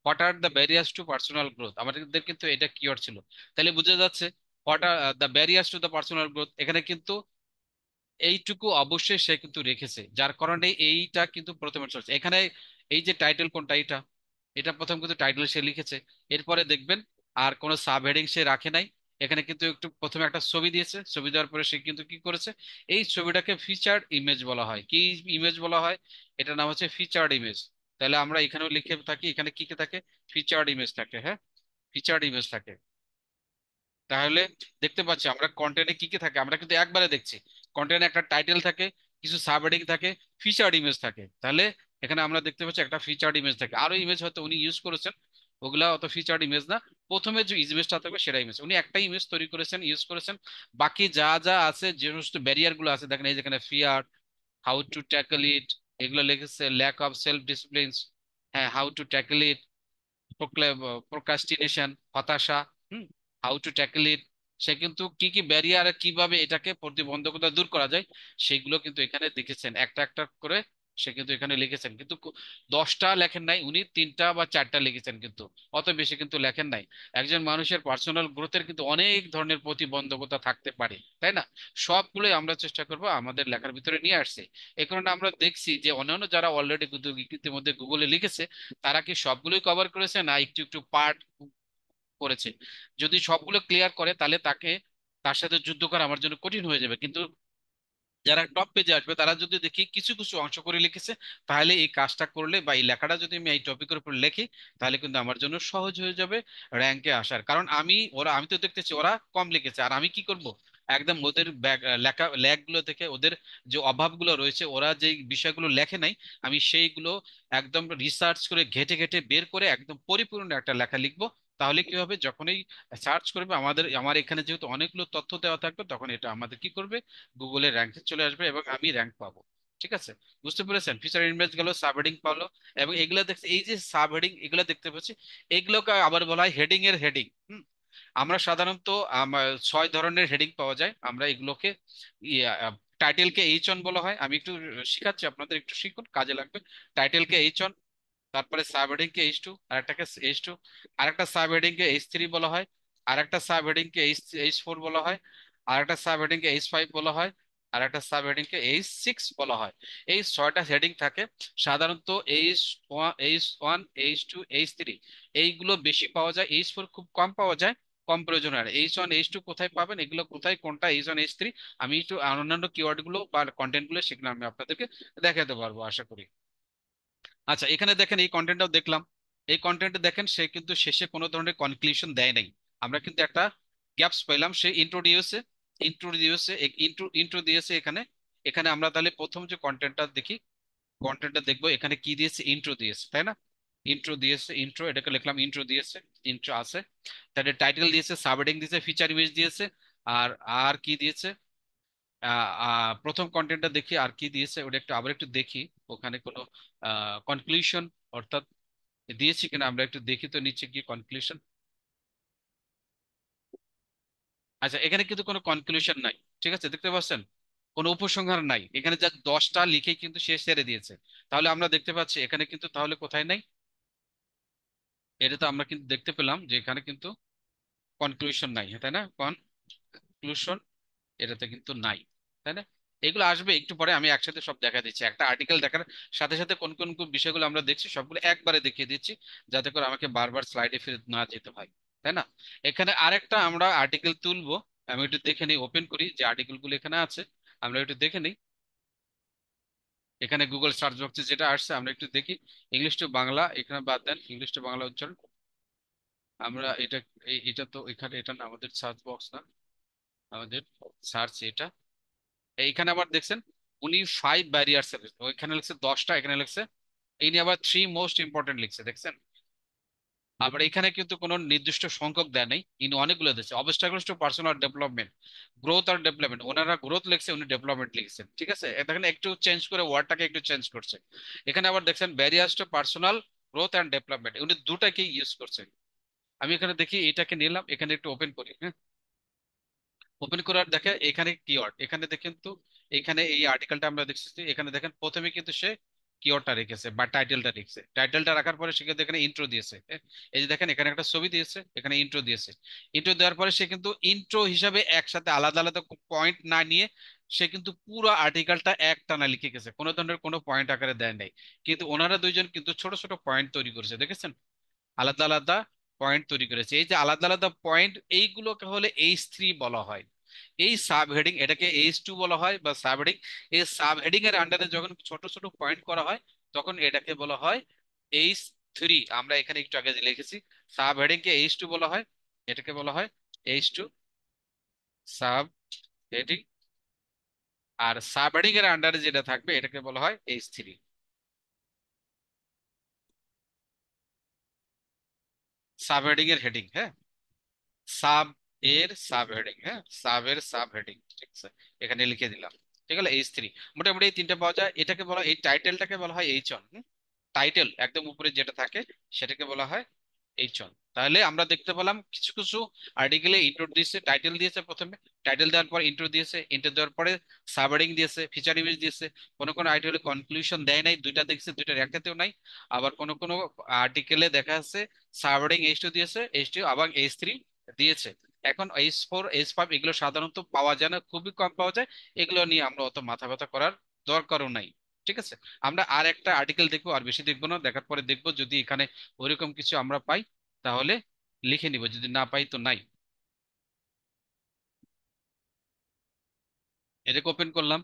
what are the barriers to personal growth আমাদের কিন্তু এটা কিওয়ার্ড ছিল তাহলে বোঝা যাচ্ছে what are the barriers to the personal growth এখানে কিন্তু এইটুকু অবশ্যই সে কিন্তু রেখেছে যার কারণে এইটা কিন্তু প্রথমে চলছে এখানে এই যে টাইটেল কোনটা এটা এটা প্রথম কিন্তু টাইটেল সে লিখেছে এরপরে দেখবেন আর কোনো সাব হেডিং সে রাখে নাই এখানে কিন্তু একটু প্রথমে একটা ছবি দিয়েছে ছবি দেওয়ার পরে সে কিন্তু কি করেছে এই ছবিটাকে ফিচার ইমেজ বলা হয় কি ইমেজ বলা হয় এটার নাম হচ্ছে ফিচার ইমেজ তাহলে আমরা এখানেও লিখে থাকি এখানে কি থাকে ফিচার ইমেজ থাকে হ্যাঁ ফিচার ইমেজ থাকে তাহলে দেখতে পাচ্ছি আমরা কন্টেন্টে কি কি থাকে আমরা কিন্তু একবারে দেখছি কন্টেন্টে একটা টাইটেল থাকে কিছু সাবহেডিং থাকে ফিচার ইমেজ থাকে তাহলে এখানে আমরা দেখতে পাচ্ছি একটা ফিচার ইমেজ থাকে আরো ইমেজ হয়তো উনি ইউজ করেছেন ওগুলা অত ফিচার ইমেজ না প্রথমে যে ইমেজটা থাকবে সেটা ইমেজ উনি একটা ইমেজ তৈরি করেছেন ইউজ করেছেন বাকি যা যা আছে যে সমস্ত ব্যারিয়ার গুলো আছে দেখেন এই যেখানে fear how to tackle it এগুলো লিখেছে ল্যাক অফ সেলফ ডিসিপ্লিন হ্যাঁ how to tackle it procrastination হতাশা hmm how to tackle it সে কিন্তু কি কি ব্যারিয়ার কিভাবে এটাকে প্রতিবন্ধকতা দূর করা যায় সেগুলো কিন্তু এখানে দেখেছেন একটা একটা করে সে কিন্তু এখানে লিখেছেন কিন্তু দশটা লেখেন নাই উনি তিনটা বা চারটা লিখেছেন কিন্তু অত বেশি কিন্তু লেখেন নাই একজন মানুষের পার্সোনাল গ্রোথের কিন্তু অনেক ধরনের প্রতিবন্ধকতা থাকতে পারে তাই না সবগুলোই আমরা চেষ্টা করব আমাদের লেখার ভিতরে নিয়ে আসছে এই কারণে আমরা দেখছি যে অন্যান্য যারা অলরেডি কিন্তু ইতিমধ্যে গুগলে লিখেছে তারা কি সবগুলোই কভার করেছে না একটু একটু পার্ট করেছে যদি সবগুলো ক্লিয়ার করে তাহলে তাকে তার সাথে যুদ্ধ করা আমার জন্য কঠিন হয়ে যাবে কিন্তু যারা টপ পেজে আসবে তারা যদি দেখি কিছু কিছু অংশ করে লিখেছে তাহলে এই কাজটা করলে বা এই লেখাটা যদি আমি এই টপিকের উপর লিখি তাহলে কিন্তু আমার জন্য সহজ হয়ে যাবে র্যাঙ্কে আসার কারণ আমি ওরা আমি তো দেখতেছি ওরা কম লিখেছে আর আমি কি করব একদম ওদের লেখা ল্যাকগুলো থেকে ওদের যে অভাবগুলো রয়েছে ওরা যে বিষয়গুলো লেখে নাই আমি সেইগুলো একদম রিসার্চ করে ঘেটে ঘেটে বের করে একদম পরিপূর্ণ একটা লেখা লিখবো তাহলে কি হবে যখনই সার্চ করবে আমাদের আমার এখানে যেহেতু অনেকগুলো তথ্য দেওয়া থাকবে তখন এটা আমাদের কি করবে গুগলের র্যাঙ্কে চলে আসবে এবং আমি র্যাঙ্ক পাবো ঠিক আছে বুঝতে পেরেছেন ফিচার ইনভেস্ট গেল সাব হেডিং পালো এবং এগুলো দেখছি এই যে সাব হেডিং এগুলো দেখতে পাচ্ছি এগুলোকে আবার বলা হয় হেডিং এর হেডিং হুম আমরা সাধারণত ছয় ধরনের হেডিং পাওয়া যায় আমরা এগুলোকে টাইটেলকে এইচ অন বলা হয় আমি একটু শিখাচ্ছি আপনাদের একটু শিখুন কাজে লাগবে টাইটেলকে এইচ অন তারপরে সাব কে এইচ টু আরেকটাকে এইচ টু আরেকটা সাব হেডিংকে এইচ থ্রি বলা হয় আরেকটা sub heading H H four বলা হয় আরেকটা সাব কে এইচ ফাইভ বলা হয় আর একটা সাব কে এইচ সিক্স বলা হয় এই ছয়টা হেডিং থাকে সাধারণত H H one H two H three এইগুলো বেশি পাওয়া যায় এইচ ফোর খুব কম পাওয়া যায় কম প্রয়োজন আর এইচ ওয়ান এইচ টু কোথায় পাবেন এগুলো কোথায় কোনটা এইচ ওয়ান এইচ থ্রি আমি একটু অন্যান্য কিওয়ার্ডগুলো বা কন্টেন্টগুলো সেগুলো আমি আপনাদেরকে দেখাতে পারবো আশা করি আচ্ছা এখানে দেখেন এই কন্টেন্টটাও দেখলাম এই কন্টেন্ট দেখেন সে কিন্তু শেষে কোনো ধরনের কনক্লুশন দেয় নাই আমরা কিন্তু একটা গ্যাপস পাইলাম সে ইন্ট্রোডিউসে ইন্ট্রোডিউসে ইন্ট্রো ইন্ট্রো দিয়েছে এখানে এখানে আমরা তাহলে প্রথম যে কন্টেন্টটা দেখি কন্টেন্টটা দেখবো এখানে কি দিয়েছে ইন্ট্রো দিয়েছে তাই না ইন্ট্রো দিয়েছে ইন্ট্রো এটাকে লিখলাম ইন্ট্রো দিয়েছে ইন্ট্রো আছে তাহলে টাইটেল দিয়েছে সাবেডিং দিয়েছে ফিচার ইমেজ দিয়েছে আর আর কি দিয়েছে প্রথম কন্টেন্টটা দেখি আর কি দিয়েছে ওটা একটু আবার একটু দেখি ওখানে কোনো কনক্লুশন অর্থাৎ দিয়েছি কিনা আমরা একটু দেখি তো নিচে গিয়ে কনক্লুশন আচ্ছা এখানে কিন্তু কোনো কনক্লুশন নাই ঠিক আছে দেখতে পাচ্ছেন কোনো উপসংহার নাই এখানে যা দশটা লিখে কিন্তু সে সেরে দিয়েছে তাহলে আমরা দেখতে পাচ্ছি এখানে কিন্তু তাহলে কোথায় নাই এটা তো আমরা কিন্তু দেখতে পেলাম যে এখানে কিন্তু কনক্লুশন নাই তাই না কনক্লুশন এটাতে কিন্তু নাই তাই না এগুলো আসবে একটু পরে আমি একসাথে সব দেখা দিচ্ছি একটা আর্টিকেল দেখার সাথে সাথে কোন কোন বিষয়গুলো আমরা দেখছি সবগুলো একবারে দেখিয়ে দিচ্ছি যাতে করে আমাকে বারবার স্লাইডে ফিরে না যেতে হয় তাই না এখানে আরেকটা আমরা আর্টিকেল তুলবো আমি একটু দেখে নিই ওপেন করি যে আর্টিকেলগুলো এখানে আছে আমরা একটু দেখে নিই এখানে গুগল সার্চ বক্সে যেটা আসছে আমরা একটু দেখি ইংলিশ টু বাংলা এখানে বাদ দেন ইংলিশ টু বাংলা উচ্চারণ আমরা এটা এটা তো এখানে এটা না আমাদের সার্চ বক্স না আমাদের সার্চ এটা এইখানে আবার দেখছেন উনি ফাইভ ব্যারিয়ার্স ওইখানে লিখছে দশটা এখানে লিখছে এই নিয়ে আবার থ্রি মোস্ট ইম্পর্টেন্ট লিখছে দেখছেন আবার এখানে কিন্তু কোনো নির্দিষ্ট সংখ্যক দেয় নেই ইনি অনেকগুলো দিচ্ছে obstacles to personal development growth আর ডেভেলপমেন্ট ওনারা গ্রোথ লিখছে উনি ডেভেলপমেন্ট লিখছেন ঠিক আছে দেখেন একটু চেঞ্জ করে ওয়ার্ডটাকে একটু চেঞ্জ করছে এখানে আবার দেখছেন barriers to personal growth and development উনি দুটাকেই ইউজ করছেন আমি এখানে দেখি এটাকে নিলাম এখানে একটু ওপেন করি হ্যাঁ ওপেন করার দেখে এখানে কিওয়ার্ড এখানে দেখেন তো এখানে এই আর্টিকেলটা আমরা দেখছি এখানে দেখেন প্রথমে কিন্তু সে কিওয়ার্ডটা রেখেছে বা টাইটেলটা রেখেছে টাইটেলটা রাখার পরে সে কিন্তু এখানে ইন্ট্রো দিয়েছে হ্যাঁ? এই যে দেখেন এখানে একটা ছবি দিয়েছে এখানে ইন্ট্রো দিয়েছে ইন্ট্রো দেওয়ার পরে সে কিন্তু ইন্ট্রো হিসাবে একসাথে আলাদা আলাদা পয়েন্ট না নিয়ে সে কিন্তু পুরো আর্টিকেলটা এক টানা লিখে গেছে কোনো ধরনের কোনো পয়েন্ট আকারে দেয় নাই কিন্তু ওনারা দুইজন কিন্তু ছোট ছোট পয়েন্ট তৈরি করেছে দেখেছেন আলাদা আলাদা পয়েন্ট তৈরি করেছে এই যে আলাদা আলাদা পয়েন্ট এইগুলোকে হলে এইচ থ্রি বলা হয় এই সাব হেডিং এটাকে এইচ টু বলা হয় বা সাব হেডিং এই সাব হেডিং এর আন্ডারে যখন ছোট ছোট পয়েন্ট করা হয় তখন এটাকে বলা হয় এইচ থ্রি আমরা এখানে একটু আগে লিখেছি সাব হেডিং কে এইচ টু বলা হয় এটাকে বলা হয় এইচ টু সাব হেডিং আর সাব হেডিং এর আন্ডারে যেটা থাকবে এটাকে বলা হয় এইচ থ্রি সাব হেডিং এর হেডিং হ্যাঁ সাব এর সাব হেডিং হ্যাঁ সাব এর সাব হেডিং ঠিক আছে এখানে লিখে দিলাম ঠিক আছে এইচ থ্রি মোটামুটি এই তিনটা পাওয়া যায় এটাকে বলা এই টাইটেলটাকে বলা হয় এইচ ওয়ান টাইটেল একদম উপরে যেটা থাকে সেটাকে বলা হয় এই চল তাহলে আমরা দেখতে পেলাম কিছু কিছু আর্টিকেলে ইন্ট্রো দিয়েছে টাইটেল দিয়েছে প্রথমে টাইটেল দেওয়ার পর ইন্ট্রো দিয়েছে ইন্ট্রো দেওয়ার পরে সাবারিং দিয়েছে ফিচার ইমেজ দিয়েছে কোনো কোনো আর্টিকেলে কনক্লুশন দেয় নাই দুইটা দেখছে দুইটা একটাতেও নাই আবার কোনো কোনো আর্টিকেলে দেখা যাচ্ছে সাবারিং এইচ টু দিয়েছে এইচ টু আবার এইচ থ্রি দিয়েছে এখন এইচ ফোর এইচ ফাইভ এগুলো সাধারণত পাওয়া যায় না খুবই কম পাওয়া যায় এগুলো নিয়ে আমরা অত মাথা ব্যথা করার দরকারও নাই ঠিক আছে আমরা আর একটা আর্টিকেল দেখবো আর বেশি দেখবো না দেখার পরে দেখবো যদি এখানে ওইরকম কিছু আমরা পাই তাহলে লিখে নিব যদি না পাই তো নাই এটাকে ওপেন করলাম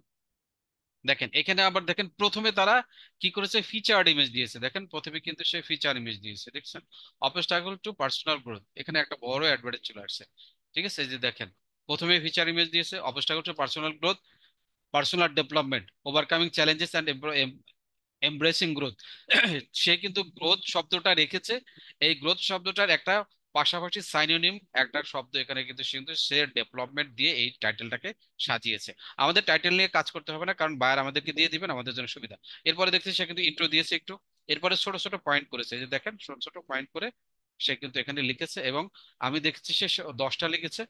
দেখেন এখানে আবার দেখেন প্রথমে তারা কি করেছে ফিচার ইমেজ দিয়েছে দেখেন প্রথমে কিন্তু সে ফিচার ইমেজ দিয়েছে দেখছেন অবস্টাকল টু পার্সোনাল গ্রোথ এখানে একটা বড় অ্যাডভার্টাইজ চলে আসছে ঠিক আছে যে দেখেন প্রথমে ফিচার ইমেজ দিয়েছে obstacle to personal growth personal development overcoming challenges and embracing growth সে কিন্তু গ্রোথ শব্দটা রেখেছে এই গ্রোথ শব্দটার একটা পাশাপাশি সাইনোনিম একটা শব্দ এখানে কিন্তু কিন্তু সে ডেভেলপমেন্ট দিয়ে এই টাইটেলটাকে সাজিয়েছে আমাদের টাইটেল নিয়ে কাজ করতে হবে না কারণ বায়ার আমাদেরকে দিয়ে দিবেন আমাদের জন্য সুবিধা এরপরে দেখছি সে কিন্তু ইন্ট্রো দিয়েছে একটু এরপরে ছোট ছোট পয়েন্ট করেছে যে দেখেন ছোট ছোট পয়েন্ট করে সে কিন্তু এখানে লিখেছে এবং আমি দেখছি সে দশটা লিখেছে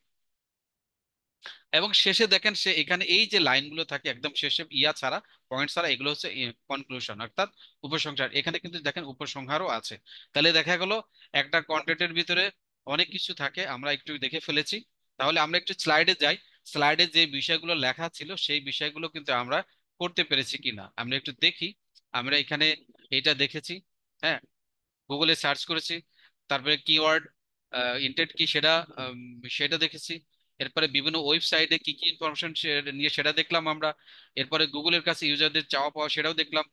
এবং শেষে দেখেন সে এখানে এই যে লাইনগুলো থাকে একদম শেষে ইয়া ছাড়া পয়েন্ট ছাড়া এগুলো হচ্ছে কনক্লুশন অর্থাৎ উপসংহার এখানে কিন্তু দেখেন উপসংহারও আছে তাহলে দেখা গেল একটা কন্টেন্টের ভিতরে অনেক কিছু থাকে আমরা একটু দেখে ফেলেছি তাহলে আমরা একটু স্লাইডে যাই স্লাইডে যে বিষয়গুলো লেখা ছিল সেই বিষয়গুলো কিন্তু আমরা করতে পেরেছি কিনা আমরা একটু দেখি আমরা এখানে এটা দেখেছি হ্যাঁ গুগলে সার্চ করেছি তারপরে কিওয়ার্ড ইন্টেন্ট কি সেটা সেটা দেখেছি এরপরে বিভিন্ন ওয়েবসাইটে কি কি ইনফরমেশন নিয়ে সেটা দেখলাম আমরা এরপরে গুগলের কাছে ইউজারদের চাওয়া পাওয়া সেটাও দেখলাম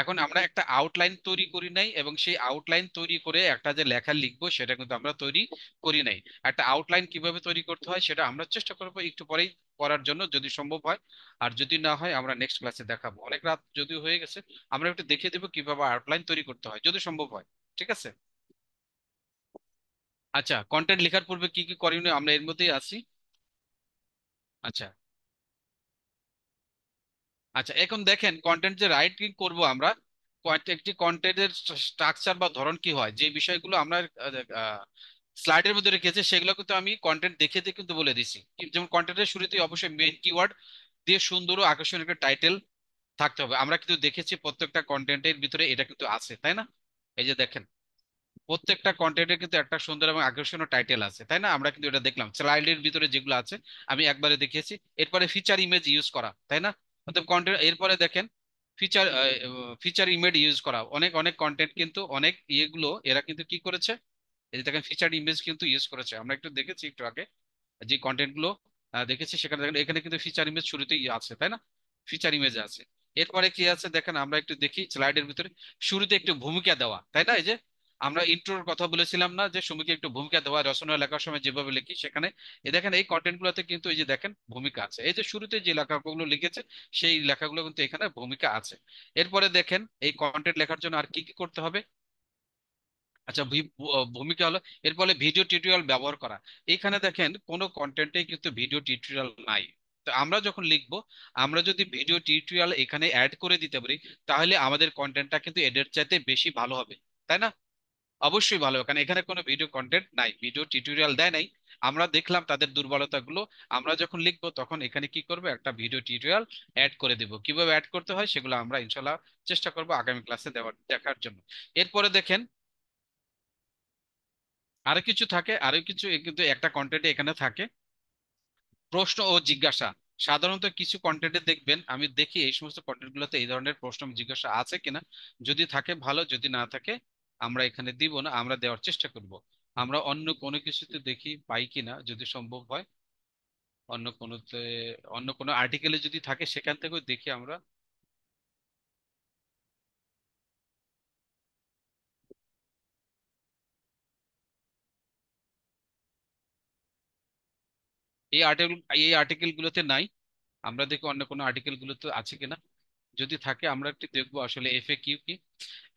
এখন আমরা একটা আউটলাইন তৈরি করি নাই এবং সেই আউটলাইন তৈরি করে একটা যে লেখা লিখবো সেটা কিন্তু আমরা তৈরি করি নাই একটা আউটলাইন কিভাবে তৈরি করতে হয় সেটা আমরা চেষ্টা করবো একটু পরেই করার জন্য যদি সম্ভব হয় আর যদি না হয় আমরা নেক্সট ক্লাসে দেখাবো অনেক রাত যদি হয়ে গেছে আমরা একটু দেখিয়ে দেবো কিভাবে আউটলাইন তৈরি করতে হয় যদি সম্ভব হয় ঠিক আছে আচ্ছা কন্টেন্ট লেখার পূর্বে কি কি করিনি আমরা এর মধ্যেই আছি আচ্ছা আচ্ছা এখন দেখেন কন্টেন্ট যে রাইটিং করব আমরা একটি কন্টেন্টের স্ট্রাকচার বা ধরন কি হয় যে বিষয়গুলো আমরা স্লাইডের মধ্যে রেখেছে সেগুলো কিন্তু আমি কন্টেন্ট দেখে দিয়ে কিন্তু বলে দিছি যেমন কন্টেন্টের শুরুতেই অবশ্যই মেন কিওয়ার্ড দিয়ে সুন্দর ও আকর্ষণীয় একটা টাইটেল থাকতে হবে আমরা কিন্তু দেখেছি প্রত্যেকটা কন্টেন্টের ভিতরে এটা কিন্তু আছে তাই না এই যে দেখেন প্রত্যেকটা কন্টেন্টের কিন্তু একটা সুন্দর এবং আকর্ষণীয় টাইটেল আছে তাই না আমরা কিন্তু এটা দেখলাম চাইল্ডের ভিতরে যেগুলো আছে আমি একবারে দেখিয়েছি এরপরে ফিচার ইমেজ ইউজ করা তাই না অর্থাৎ কন্টেন্ট এরপরে দেখেন ফিচার ফিচার ইমেজ ইউজ করা অনেক অনেক কন্টেন্ট কিন্তু অনেক ইয়েগুলো এরা কিন্তু কি করেছে এই দেখেন ফিচার ইমেজ কিন্তু ইউজ করেছে আমরা একটু দেখেছি একটু আগে যে কন্টেন্টগুলো দেখেছি সেখানে দেখেন এখানে কিন্তু ফিচার ইমেজ শুরুতেই আছে তাই না ফিচার ইমেজ আছে এরপরে কি আছে দেখেন আমরা একটু দেখি স্লাইডের ভিতরে শুরুতে একটু ভূমিকা দেওয়া তাই না এই যে আমরা ইন্ট্রোর কথা বলেছিলাম না যে সুমিকে একটু ভূমিকা দেওয়া রচনা লেখার সময় যেভাবে লিখি সেখানে এ দেখেন এই কন্টেন্ট গুলোতে কিন্তু এই যে দেখেন ভূমিকা আছে এই যে শুরুতে যে লেখাগুলো লিখেছে সেই লেখাগুলো কিন্তু এখানে ভূমিকা আছে এরপরে দেখেন এই কন্টেন্ট লেখার জন্য আর কি কি করতে হবে আচ্ছা ভূমিকা হলো এর ফলে ভিডিও টিউটোরিয়াল ব্যবহার করা এখানে দেখেন কোনো কন্টেন্টে কিন্তু ভিডিও টিউটোরিয়াল নাই তো আমরা যখন লিখব আমরা যদি ভিডিও টিউটোরিয়াল এখানে অ্যাড করে দিতে পারি তাহলে আমাদের কন্টেন্টটা কিন্তু এডের চাইতে বেশি ভালো হবে তাই না অবশ্যই ভালো কারণ এখানে কোনো ভিডিও কন্টেন্ট নাই ভিডিও টিউটোরিয়াল দেয় নাই আমরা দেখলাম তাদের দুর্বলতাগুলো আমরা যখন লিখবো তখন এখানে কি করবো একটা ভিডিও টিউটোরিয়াল অ্যাড করে দেব কিভাবে অ্যাড করতে হয় সেগুলো আমরা ইনশাল্লাহ চেষ্টা করব আগামী ক্লাসে দেওয়ার দেখার জন্য এরপরে দেখেন আরো কিছু থাকে আরো কিছু কিন্তু একটা কন্টেন্টে এখানে থাকে প্রশ্ন ও জিজ্ঞাসা সাধারণত কিছু কন্টেন্টে দেখবেন আমি দেখি এই সমস্ত কন্টেন্টগুলোতে এই ধরনের প্রশ্ন জিজ্ঞাসা আছে কিনা যদি থাকে ভালো যদি না থাকে আমরা এখানে দিব না আমরা দেওয়ার চেষ্টা করব আমরা অন্য কোনো কিছুতে দেখি পাই কিনা যদি সম্ভব হয় অন্য কোনোতে অন্য কোনো আর্টিকেলে যদি থাকে সেখান থেকেও দেখি আমরা এই আর্টিকেল এই আর্টিকেলগুলোতে নাই আমরা দেখি অন্য কোনো আর্টিকেলগুলোতে আছে কিনা যদি থাকে আমরা একটু দেখবো আসলে এফ কিউ কি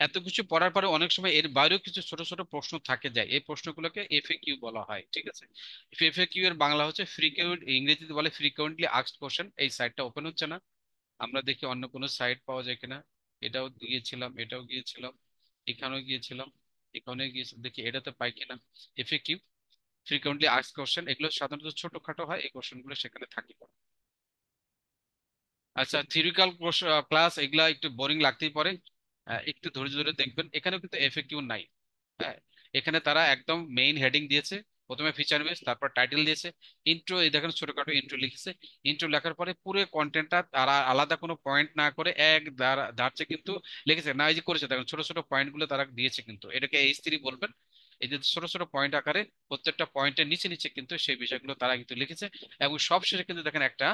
এত কিছু পড়ার পরে অনেক সময় এর বাইরেও কিছু ছোট ছোট প্রশ্ন থাকে যায় এই প্রশ্নগুলোকে এফ কিউ বলা হয় ঠিক আছে এফ কিউ এর বাংলা হচ্ছে ফ্রিকুয়েন্ট ইংরেজিতে বলে ফ্রিকুয়েন্টলি আস্কড কোশ্চেন এই সাইটটা ওপেন হচ্ছে না আমরা দেখি অন্য কোন সাইট পাওয়া যায় কিনা এটাও গিয়েছিলাম এটাও গিয়েছিলাম এখানেও গিয়েছিলাম এখানে গিয়েছিলাম দেখি এটাতে পাই কিনা F Q frequently asked question এগুলো সাধারণত ছোটখাটো হয় এই কোশ্চেনগুলো সেখানে থাকি আচ্ছা থিওরিক্যাল ক্লাস এগুলা একটু বোরিং লাগতেই পারে একটু ধৈর্য ধরে দেখবেন এখানেও কিন্তু এফেক্টিভ নাই হ্যাঁ, এখানে তারা একদম মেইন হেডিং দিয়েছে প্রথমে ফিচার বেস তারপর টাইটেল দিয়েছে ইন্ট্রো এই দেখেন ছোটখাটো ইন্ট্রো লিখেছে ইন্ট্রো লেখার পরে পুরো কন্টেন্টটা তারা আলাদা কোনো পয়েন্ট না করে এক ধারছে কিন্তু লিখেছে না এই যে করেছে দেখেন ছোট ছোট পয়েন্টগুলো তারা দিয়েছে কিন্তু এটাকে এই স্ত্রী বলবেন এই যে ছোট ছোট পয়েন্ট আকারে প্রত্যেকটা পয়েন্টের নিচে নিচে কিন্তু সেই বিষয়গুলো তারা কিন্তু লিখেছে এবং সবশেষে কিন্তু দেখেন একটা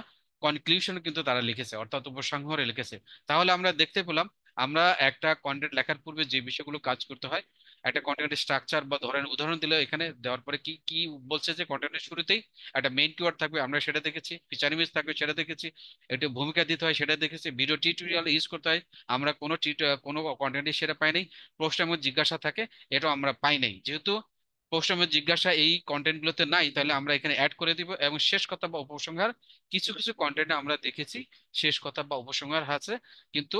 কনক্লিউশন কিন্তু তারা লিখেছে অর্থাৎ উপসংহরে লিখেছে তাহলে আমরা দেখতে পেলাম আমরা একটা কন্টেন্ট লেখার পূর্বে যে বিষয়গুলো কাজ করতে হয় একটা কন্টেন্টের স্ট্রাকচার বা ধরেন উদাহরণ দিলে এখানে দেওয়ার পরে কি কি বলছে যে কন্টেন্টের শুরুতেই একটা মেইন কিওয়ার্ড থাকবে আমরা সেটা দেখেছি ফিচার ইমেজ থাকবে সেটা দেখেছি একটু ভূমিকা দিতে হয় সেটা দেখেছি ভিডিও টিউটোরিয়াল ইউজ করতে হয় আমরা কোনো কোনো কন্টেন্টই সেটা পাই নাই প্রশ্ন জিজ্ঞাসা থাকে এটাও আমরা পাই নাই যেহেতু উপসংহার জিজ্ঞাসা এই কন্টেন্টগুলোতে নাই তাহলে আমরা এখানে অ্যাড করে দিব এবং শেষ কথা বা উপসংহার কিছু কিছু কন্টেন্টে আমরা দেখেছি শেষ কথা বা উপসংহার আছে কিন্তু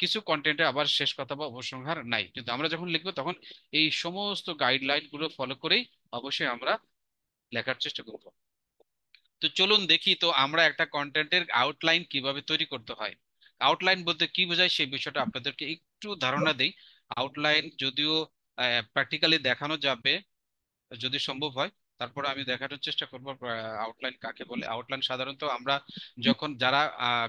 কিছু কন্টেন্টে আবার শেষ কথা বা উপসংহার নাই কিন্তু আমরা যখন লিখবো তখন এই সমস্ত গাইডলাইনগুলো ফলো করেই অবশ্যই আমরা লেখার চেষ্টা করব তো চলুন দেখি তো আমরা একটা কন্টেন্টের আউটলাইন কিভাবে তৈরি করতে হয় আউটলাইন বলতে কি বোঝায় সেই বিষয়টা আপনাদেরকে একটু ধারণা দেই আউটলাইন যদিও প্র্যাকটিক্যালি দেখানো যাবে যদি সম্ভব হয় তারপরে আমি দেখানোর চেষ্টা করব আউটলাইন কাকে বলে আউটলাইন সাধারণত আমরা যখন যারা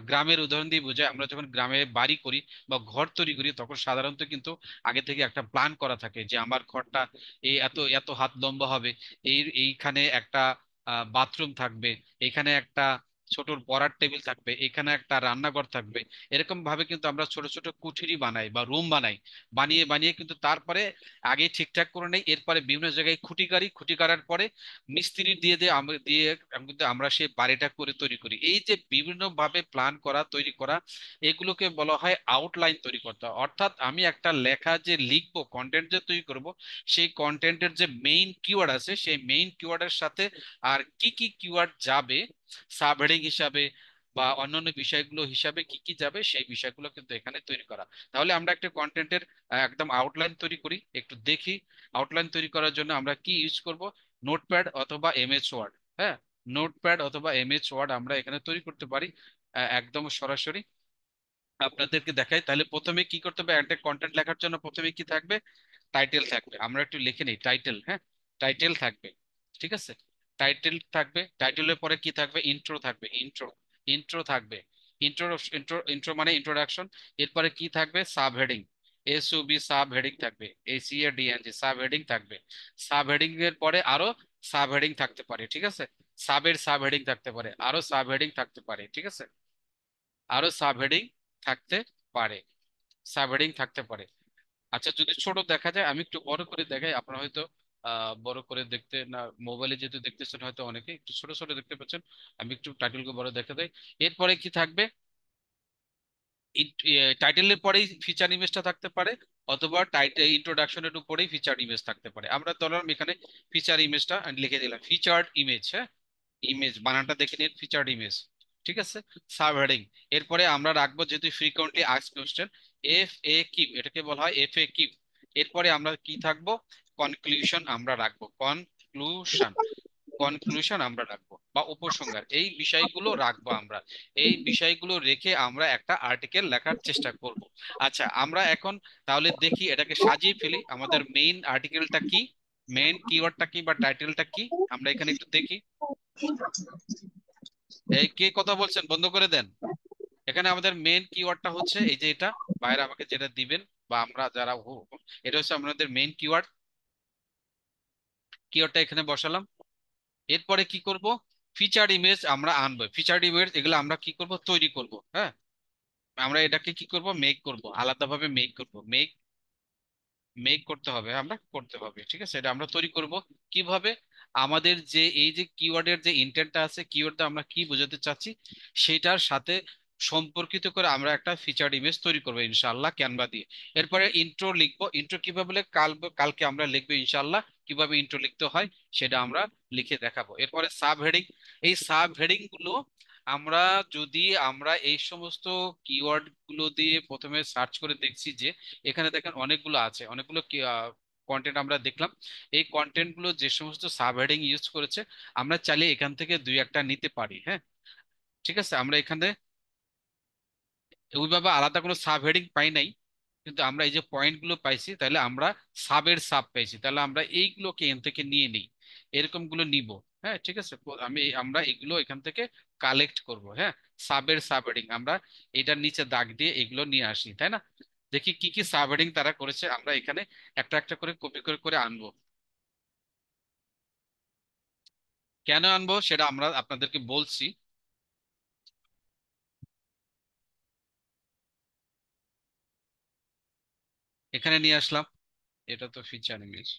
গ্রামের উদাহরণ দিয়ে বোঝায় আমরা যখন গ্রামে বাড়ি করি বা ঘর তৈরি করি তখন সাধারণত কিন্তু আগে থেকে একটা প্ল্যান করা থাকে যে আমার ঘরটা এই এত এত হাত লম্বা হবে এই এইখানে একটা বাথরুম থাকবে এখানে একটা ছোট পড়ার টেবিল থাকবে এখানে একটা রান্নাঘর থাকবে এরকম ভাবে কিন্তু আমরা ছোট ছোট কুঠিরি বানাই বা রুম বানাই বানিয়ে বানিয়ে কিন্তু তারপরে আগে ঠিকঠাক করে নেই এরপরে বিভিন্ন জায়গায় খুঁটি কারি খুঁটি কাটার পরে মিস্ত্রি দিয়ে দিয়ে দিয়ে কিন্তু আমরা সেই বাড়িটা করে তৈরি করি এই যে বিভিন্নভাবে প্ল্যান করা তৈরি করা এগুলোকে বলা হয় আউটলাইন তৈরি করতে অর্থাৎ আমি একটা লেখা যে লিখবো কন্টেন্ট যে তৈরি করব সেই কন্টেন্টের যে মেইন কিওয়ার্ড আছে সেই মেইন কিওয়ার্ডের সাথে আর কি কি কিওয়ার্ড যাবে সাব হেডিং হিসাবে বা অন্যান্য বিষয়গুলো হিসাবে কি কি যাবে সেই বিষয়গুলো কিন্তু এখানে তৈরি করা তাহলে আমরা একটা কন্টেন্টের একদম আউটলাইন তৈরি করি একটু দেখি আউটলাইন তৈরি করার জন্য আমরা কি ইউজ করব নোটপ্যাড অথবা এমএস ওয়ার্ড হ্যাঁ নোটপ্যাড অথবা এমএস ওয়ার্ড আমরা এখানে তৈরি করতে পারি একদম সরাসরি আপনাদেরকে দেখাই তাহলে প্রথমে কি করতে হবে একটা কন্টেন্ট লেখার জন্য প্রথমে কি থাকবে টাইটেল থাকবে আমরা একটু লিখে নিই টাইটেল হ্যাঁ টাইটেল থাকবে ঠিক আছে টাইটেল থাকবে টাইটেলের পরে কি থাকবে ইন্ট্রো থাকবে ইন্ট্রো ইন্ট্রো থাকবে ইন্ট্রো ইন্ট্রো ইন্ট্রো মানে ইন্ট্রোডাকশন এরপরে কি থাকবে sub heading S U B sub heading থাকবে এসিএ ডিএনজি সাব হেডিং থাকবে সাব হেডিং এর পরে আরো সাব হেডিং থাকতে পারে ঠিক আছে সাবের সাব হেডিং থাকতে পারে আরো সাব হেডিং থাকতে পারে ঠিক আছে আরো সাব হেডিং থাকতে পারে সাব হেডিং থাকতে পারে আচ্ছা যদি ছোট দেখা যায় আমি একটু বড় করে দেখাই আপনারা হয়তো বড় করে দেখতে না মোবাইলে যেহেতু দেখতেছেন হয়তো অনেকে একটু ছোট ছোট দেখতে পাচ্ছেন আমি একটু টাইটেলকে বড় দেখে দেয় এরপরে কি থাকবে টাইটেলের পরেই ফিচার ইমেজটা থাকতে পারে অথবা টাইটেল ইন্ট্রোডাকশনের উপরেই ফিচার ইমেজ থাকতে পারে আমরা ধরলাম এখানে ফিচার ইমেজটা লিখে দিলাম ফিচার্ড ইমেজ হ্যাঁ ইমেজ বানানটা দেখে নিন ফিচার্ড ইমেজ ঠিক আছে সাব হেডিং এরপরে আমরা রাখবো যেহেতু frequently ask question F A Q এটাকে বলা হয় এফ এ কিউ এরপরে আমরা কি থাকবো কনক্লুশন আমরা রাখবো কনক্লুশন কনক্লুশন আমরা রাখবো বা উপসংহার এই বিষয়গুলো রাখবো আমরা এই বিষয়গুলো রেখে আমরা একটা আর্টিকেল লেখার চেষ্টা করব আচ্ছা আমরা এখন তাহলে দেখি এটাকে সাজিয়ে ফেলি আমাদের মেইন আর্টিকেলটা কি মেইন কিওয়ার্ডটা কি বা টাইটেলটা কি আমরা এখানে একটু দেখি এই কে কথা বলছেন বন্ধ করে দেন এখানে আমাদের মেইন কিওয়ার্ডটা হচ্ছে এই যে এটা বাইরে আমাকে যেটা দিবেন বা আমরা যারা এটা হচ্ছে আমাদের মেইন কিওয়ার্ড কিওরটা এখানে বসালাম এরপরে কি করব ফিচার ইমেজ আমরা আনবো ফিচার ইমেজ এগুলো আমরা কি করব তৈরি করব হ্যাঁ আমরা এটাকে কি করব মেক করব আলাদাভাবে মেক করব মেক মেক করতে হবে আমরা করতে হবে ঠিক আছে এটা আমরা তৈরি করব কিভাবে আমাদের যে এই যে কিওয়ার্ডের যে ইন্টেন্টটা আছে কিওয়ার্ডটা আমরা কি বোঝাতে চাচ্ছি সেটার সাথে সম্পর্কিত করে আমরা একটা ফিচার ইমেজ তৈরি করবো ইনশাল্লাহ ক্যানভা দিয়ে এরপরে ইন্ট্রো লিখবো ইন্ট্রো কিভাবে কাল কালকে আমরা লিখবো ইনশাল্লাহ কিভাবে ইন্ট্রো লিখতে হয় সেটা আমরা লিখে দেখাবো এরপরে সাব হেডিং এই সাব হেডিং গুলো আমরা যদি আমরা এই সমস্ত কিওয়ার্ড গুলো দিয়ে প্রথমে সার্চ করে দেখছি যে এখানে দেখেন অনেকগুলো আছে অনেকগুলো কন্টেন্ট আমরা দেখলাম এই কন্টেন্ট গুলো যে সমস্ত সাব হেডিং ইউজ করেছে আমরা চালিয়ে এখান থেকে দুই একটা নিতে পারি হ্যাঁ ঠিক আছে আমরা এখানে ওইভাবে আলাদা কোনো সাব হেডিং পাই নাই কিন্তু আমরা এই যে পয়েন্টগুলো পাইছি তাহলে আমরা সাবের সাব পাইছি তাহলে আমরা এইগুলোকে এন থেকে নিয়ে নিই এরকমগুলো নিব হ্যাঁ ঠিক আছে আমি আমরা এগুলো এখান থেকে কালেক্ট করব হ্যাঁ সাবের সাবেডিং আমরা এটার নিচে দাগ দিয়ে এগুলো নিয়ে আসি তাই না দেখি কি কি সাবেডিং তারা করেছে আমরা এখানে একটা একটা করে কপি করে করে আনবো কেন আনবো সেটা আমরা আপনাদেরকে বলছি এখানে নিয়ে আসলাম এটা তো ফিচার ইমেজ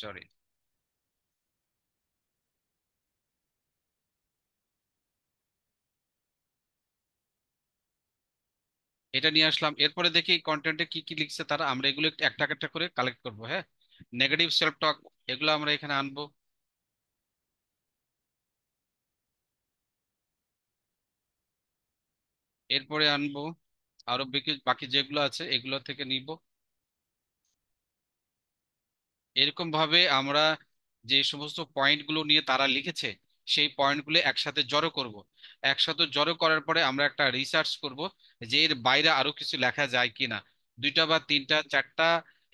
সরি এটা নিয়ে আসলাম এরপরে দেখি কন্টেন্টে কি কি লিখছে তারা আমরা এগুলো একটা একটা করে কালেক্ট করব হ্যাঁ নেগেটিভ সেলফ টক এগুলো আমরা এখানে আনবো এরপরে আনবো আরো বাকি যেগুলো আছে এগুলো থেকে নিব এরকম ভাবে আমরা যে সমস্ত পয়েন্টগুলো নিয়ে তারা লিখেছে সেই পয়েন্টগুলো একসাথে জড়ো করব একসাথে জড়ো করার পরে আমরা একটা রিসার্চ করব যে এর বাইরে আরো কিছু লেখা যায় কিনা দুইটা বা তিনটা চারটা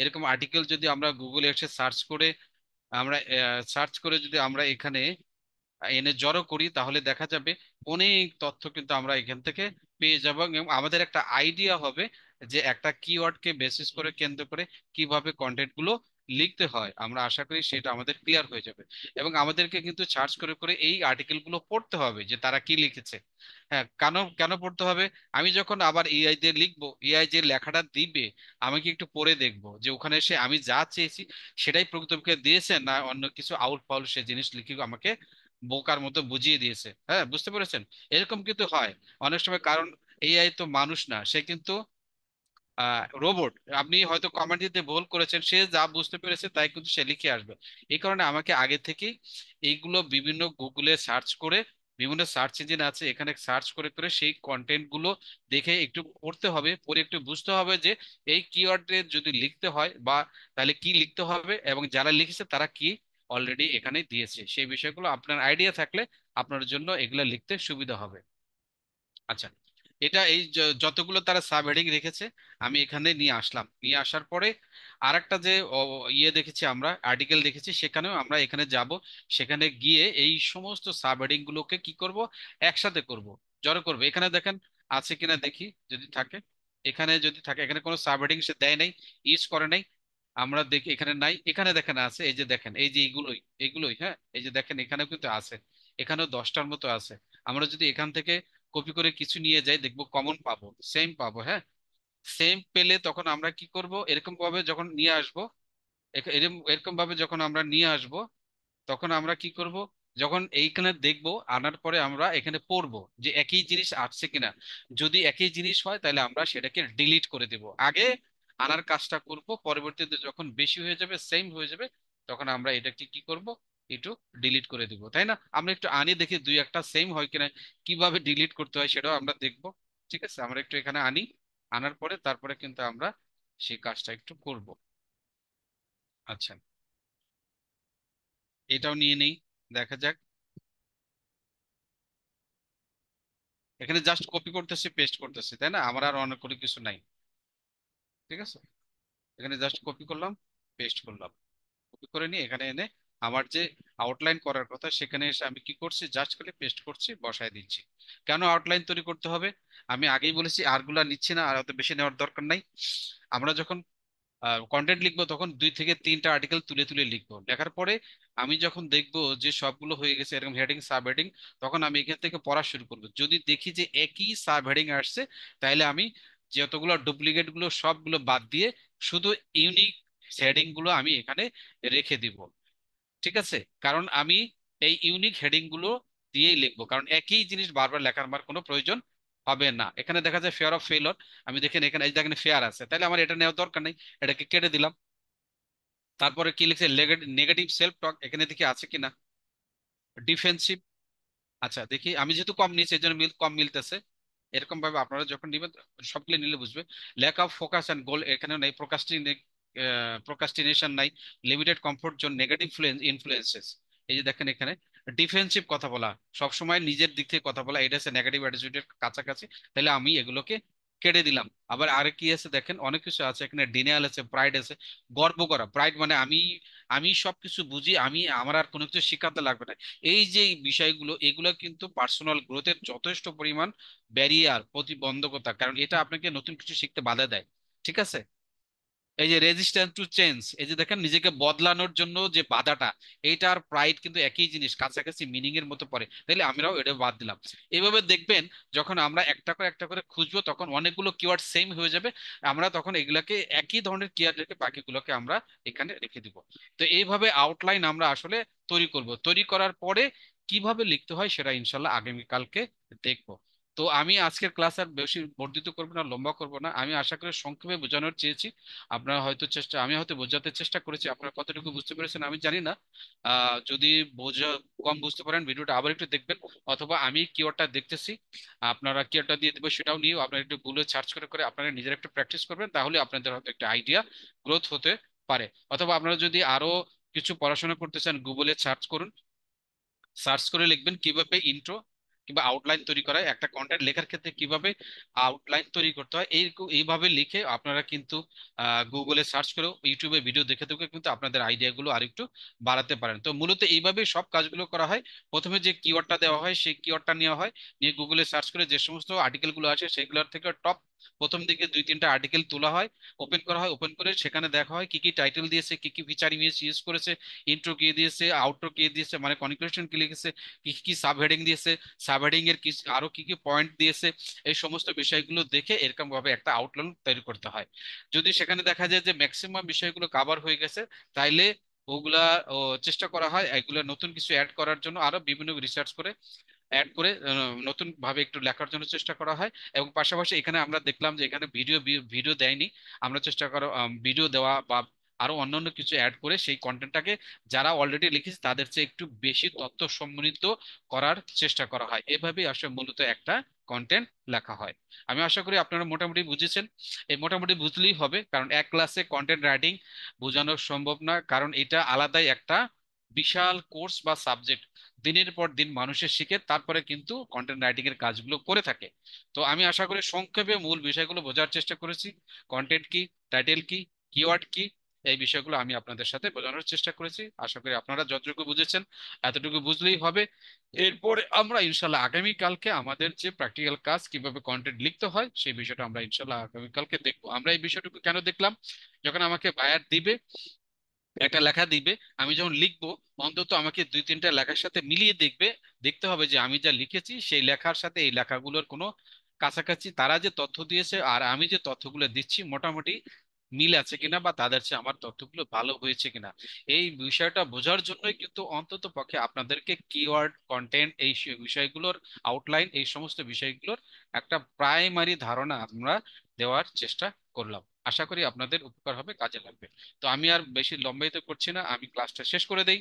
এরকম আর্টিকেল যদি আমরা গুগলে এসে সার্চ করে আমরা সার্চ করে যদি আমরা এখানে এনে জড়ো করি তাহলে দেখা যাবে অনেক তথ্য কিন্তু আমরা এখান থেকে পেয়ে যাব এবং আমাদের একটা আইডিয়া হবে যে একটা কিওয়ার্ডকে বেসিস করে কেন্দ্র করে কিভাবে কন্টেন্ট গুলো লিখতে হয় আমরা আশা করি সেটা আমাদের ক্লিয়ার হয়ে যাবে এবং আমাদেরকে কিন্তু সার্চ করে করে এই আর্টিকেল গুলো পড়তে হবে যে তারা কি লিখেছে হ্যাঁ কেন কেন পড়তে হবে আমি যখন আবার এআই দিয়ে লিখবো এআই যে লেখাটা দিবে আমাকে একটু পড়ে দেখবো যে ওখানে সে আমি যা চেয়েছি সেটাই প্রকৃতপক্ষে দিয়েছে না অন্য কিছু আউট ফাউল সে জিনিস লিখে আমাকে বোকার মতো বুঝিয়ে দিয়েছে হ্যাঁ বুঝতে পেরেছেন এরকম কিন্তু হয় অনেক সময় কারণ এআই তো মানুষ না সে কিন্তু রোবট আপনি হয়তো কমেন্ট দিতে ভুল করেছেন সে যা বুঝতে পেরেছে তাই কিন্তু সে লিখে আসবে এই কারণে আমাকে আগে থেকে এইগুলো বিভিন্ন গুগলে সার্চ করে বিভিন্ন সার্চ ইঞ্জিন আছে এখানে সার্চ করে করে সেই কন্টেন্ট গুলো দেখে একটু পড়তে হবে পড়ে একটু বুঝতে হবে যে এই কিওয়ার্ডে যদি লিখতে হয় বা তাহলে কি লিখতে হবে এবং যারা লিখেছে তারা কি অলরেডি এখানে দিয়েছে সেই বিষয়গুলো আপনার আইডিয়া থাকলে আপনার জন্য এগুলো লিখতে সুবিধা হবে আচ্ছা এটা এই যতগুলো তারা সাব হেডিং রেখেছে আমি এখানে নিয়ে আসলাম নিয়ে আসার পরে আর একটা যে ইয়ে দেখেছি আমরা আর্টিকেল দেখেছি সেখানেও আমরা এখানে যাব সেখানে গিয়ে এই সমস্ত সাব হেডিং গুলোকে কি করব একসাথে করব জড়ো করব এখানে দেখেন আছে কিনা দেখি যদি থাকে এখানে যদি থাকে এখানে কোনো সাব হেডিং সে দেয় নাই ইউজ করে নাই আমরা দেখি এখানে নাই এখানে দেখেন আছে এই যে দেখেন এই যে এইগুলোই এগুলোই হ্যাঁ এই যে দেখেন এখানেও কিন্তু আছে এখানেও দশটার মতো আছে আমরা যদি এখান থেকে কপি করে কিছু নিয়ে যাই দেখব কমন পাবো সেম পাবো হ্যাঁ সেম পেলে তখন আমরা কি করব এরকম ভাবে যখন নিয়ে আসবো এরকম ভাবে যখন আমরা নিয়ে আসব তখন আমরা কি করব যখন এইখানে দেখব আনার পরে আমরা এখানে পড়বো যে একই জিনিস আসছে কিনা যদি একই জিনিস হয় তাহলে আমরা সেটাকে ডিলিট করে দেব আগে আনার কাজটা করব পরবর্তীতে যখন বেশি হয়ে যাবে সেম হয়ে যাবে তখন আমরা এটাকে কি করব একটু ডিলিট করে দিব তাই না আমরা একটু আনি দেখি দুই একটা সেম হয় কিনা কিভাবে ডিলিট করতে হয় সেটাও আমরা দেখব ঠিক আছে আমরা একটু এখানে আনি আনার পরে তারপরে কিন্তু আমরা সেই কাজটা একটু করব আচ্ছা এটাও নিয়ে নেই দেখা যাক এখানে জাস্ট কপি করতেছি পেস্ট করতেছি তাই না আমার আর অনেক করে কিছু নাই ঠিক আছে এখানে জাস্ট কপি করলাম পেস্ট করলাম কপি করে নিয়ে এখানে এনে আমার যে আউটলাইন করার কথা সেখানে এসে আমি কি করছি জাস্ট খালি পেস্ট করছি বসায় দিচ্ছি কেন আউটলাইন তৈরি করতে হবে আমি আগেই বলেছি আরগুলা নিচ্ছি না আর অত বেশি নেওয়ার দরকার নাই আমরা যখন কন্টেন্ট লিখবো তখন দুই থেকে তিনটা আর্টিকেল তুলে তুলে লিখবো লেখার পরে আমি যখন দেখবো যে সবগুলো হয়ে গেছে এরকম হেডিং সাব হেডিং তখন আমি এখান থেকে পড়া শুরু করবো যদি দেখি যে একই সাব হেডিং আসছে তাহলে আমি যতগুলো ডুপ্লিকেট গুলো সবগুলো বাদ দিয়ে শুধু ইউনিক হেডিং গুলো আমি এখানে রেখে দিব ঠিক আছে কারণ আমি এই ইউনিক হেডিং গুলো দিয়েই লিখবো কারণ একই জিনিস বারবার লেখার আমার কোনো প্রয়োজন হবে না এখানে দেখা যায় ফেয়ার অফ ফেলর আমি দেখেন এখানে এই দেখেন ফেয়ার আছে তাহলে আমার এটা নেওয়ার দরকার নেই এটাকে কেটে দিলাম তারপরে কি লিখছে নেগেটিভ সেলফ টক এখানে দেখি আছে কিনা ডিফেন্সিভ আচ্ছা দেখি আমি যেহেতু কম নিয়েছি এই জন্য কম মিলতেছে এরকম ভাবে আপনারা যখন নিবেন সবগুলো নিলে বুঝবে lack of focus and goal এখানেও নাই প্রোকাস্টিনেট প্রোকাস্টিনেশন নাই limited comfort zone negative influences এই যে দেখেন এখানে ডিফেন্সিভ কথা বলা সবসময় নিজের দিক থেকে কথা বলা এটা হচ্ছে নেগেটিভ অ্যাটিটিউডের কাছাকাছি তাহলে আমি এগুলোকে কেটে দিলাম আবার আর কি আছে দেখেন অনেক কিছু আছে এখানে ডিনিয়াল আছে প্রাইড আছে গর্ব করা প্রাইড মানে আমি আমি সবকিছু বুঝি আমি আমার আর কোনো কিছু শিখাতে লাগবে না এই যে বিষয়গুলো এগুলো কিন্তু পার্সোনাল গ্রোথের যথেষ্ট পরিমাণ ব্যারিয়ার প্রতিবন্ধকতা কারণ এটা আপনাকে নতুন কিছু শিখতে বাধা দেয় ঠিক আছে এই যে রেজিস্ট্যান্স টু চেঞ্জ এই যে দেখেন নিজেকে বদলানোর জন্য যে বাধাটা এইটা আর প্রাইড কিন্তু একই জিনিস কাছাকাছি মিনিং এর মতো পড়ে তাহলে আমরাও এটা বাদ দিলাম এইভাবে দেখবেন যখন আমরা একটা করে একটা করে খুঁজবো তখন অনেকগুলো কিওয়ার্ড সেম হয়ে যাবে আমরা তখন এগুলাকে একই ধরনের কিওয়ার্ড রেখে বাকিগুলোকে আমরা এখানে রেখে দিব তো এইভাবে আউটলাইন আমরা আসলে তৈরি করব তৈরি করার পরে কিভাবে লিখতে হয় সেটা ইনশাল্লাহ আগামীকালকে দেখবো তো আমি আজকের ক্লাস আর বেশি বর্ধিত করব না লম্বা করব না আমি আশা করি সংক্ষেপে বোঝানোর চেয়েছি আপনারা হয়তো চেষ্টা আমি হয়তো বোঝাতে চেষ্টা করেছি আপনারা কতটুকু বুঝতে পেরেছেন আমি জানি না যদি বোঝা কম বুঝতে পারেন ভিডিওটা আবার একটু দেখবেন অথবা আমি কিওয়ার্ডটা দেখতেছি আপনারা কিওয়ার্ডটা দিয়ে দেবো সেটাও নিয়েও আপনারা একটু গুগলে সার্চ করে করে আপনারা নিজেরা একটু প্র্যাকটিস করবেন তাহলে আপনাদের হয়তো একটা আইডিয়া গ্রোথ হতে পারে অথবা আপনারা যদি আরো কিছু পড়াশোনা করতে চান গুগলে সার্চ করুন সার্চ করে লিখবেন কিভাবে ইন্ট্রো কিংবা আউটলাইন তৈরি করা একটা কন্টেন্ট লেখার ক্ষেত্রে কিভাবে আউটলাইন তৈরি করতে হয় এই এইভাবে লিখে আপনারা কিন্তু গুগলে সার্চ করে ইউটিউবে ভিডিও দেখে থেকে কিন্তু আপনাদের আইডিয়াগুলো আর একটু বাড়াতে পারেন তো মূলত এইভাবে সব কাজগুলো করা হয় প্রথমে যে কিওয়ার্ডটা দেওয়া হয় সেই কিওয়ার্ডটা নেওয়া হয় নিয়ে গুগলে সার্চ করে যে সমস্ত আর্টিকেলগুলো আছে সেগুলোর থেকে টপ প্রথম দিকে দুই তিনটা আর্টিকেল তোলা হয় ওপেন করা হয় ওপেন করে সেখানে দেখা হয় কি কি টাইটেল দিয়েছে কি কি ফিচার ইমেজ ইউজ করেছে ইন্ট্রো কে দিয়েছে আউটরো কে দিয়েছে মানে কনক্লুশন কি লিখেছে কি কি সাব হেডিং দিয়েছে সাবহেডিং এর কিছু আরো কি কি পয়েন্ট দিয়েছে এই সমস্ত বিষয়গুলো দেখে এরকম ভাবে একটা আউটলাইন তৈরি করতে হয় যদি সেখানে দেখা যায় যে ম্যাক্সিমাম বিষয়গুলো কাভার হয়ে গেছে তাইলে ওগুলা চেষ্টা করা হয় এগুলো নতুন কিছু অ্যাড করার জন্য আরো বিভিন্ন রিসার্চ করে অ্যাড করে নতুন ভাবে একটু লেখার জন্য চেষ্টা করা হয় এবং পাশাপাশি এখানে আমরা দেখলাম যে এখানে ভিডিও ভিডিও দেয়নি আমরা চেষ্টা করা ভিডিও দেওয়া বা আরো অন্যান্য কিছু অ্যাড করে সেই কন্টেন্টটাকে যারা অলরেডি লিখেছে তাদের চেয়ে একটু বেশি তথ্য সম্মিলিত করার চেষ্টা করা হয় এভাবেই আসলে মূলত একটা কন্টেন্ট লেখা হয় আমি আশা করি আপনারা মোটামুটি বুঝেছেন এই মোটামুটি বুঝলেই হবে কারণ এক ক্লাসে কন্টেন্ট রাইটিং বোঝানো সম্ভব না কারণ এটা আলাদাই একটা বিশাল কোর্স বা সাবজেক্ট দিনের পর দিন মানুষের শিখে তারপরে কিন্তু কন্টেন্ট রাইটিং এর কাজগুলো করে থাকে তো আমি আশা করি সংক্ষেপে মূল বিষয়গুলো বোঝার চেষ্টা করেছি কন্টেন্ট কি টাইটেল কি কিওয়ার্ড কি এই বিষয়গুলো আমি আপনাদের সাথে বোঝানোর চেষ্টা করেছি আশা করি আপনারা যতটুকু বুঝেছেন এতটুকু বুঝলেই হবে এরপরে আমরা ইনশাল্লাহ আগামীকালকে আমাদের যে প্র্যাকটিক্যাল কাজ কিভাবে কন্টেন্ট লিখতে হয় সেই বিষয়টা আমরা ইনশাল্লাহ আগামীকালকে দেখবো আমরা এই বিষয়টুকু কেন দেখলাম যখন আমাকে বায়ার দিবে একটা লেখা দিবে আমি যখন লিখবো অন্তত আমাকে দুই তিনটা লেখার সাথে মিলিয়ে দেখবে দেখতে হবে যে আমি যা লিখেছি সেই লেখার সাথে এই লেখাগুলোর কোনো কাছাকাছি তারা যে তথ্য দিয়েছে আর আমি যে তথ্যগুলো দিচ্ছি মোটামুটি মিল আছে কিনা বা তাদের চেয়ে আমার তথ্যগুলো ভালো হয়েছে কিনা এই বিষয়টা বোঝার জন্যই কিন্তু অন্তত পক্ষে আপনাদেরকে কিওয়ার্ড কন্টেন্ট এই বিষয়গুলোর আউটলাইন এই সমস্ত বিষয়গুলোর একটা প্রাইমারি ধারণা আমরা দেওয়ার চেষ্টা করলাম আশা করি আপনাদের উপকার হবে কাজে লাগবে তো আমি আর বেশি লম্বায়িত করছি না আমি ক্লাসটা শেষ করে দেই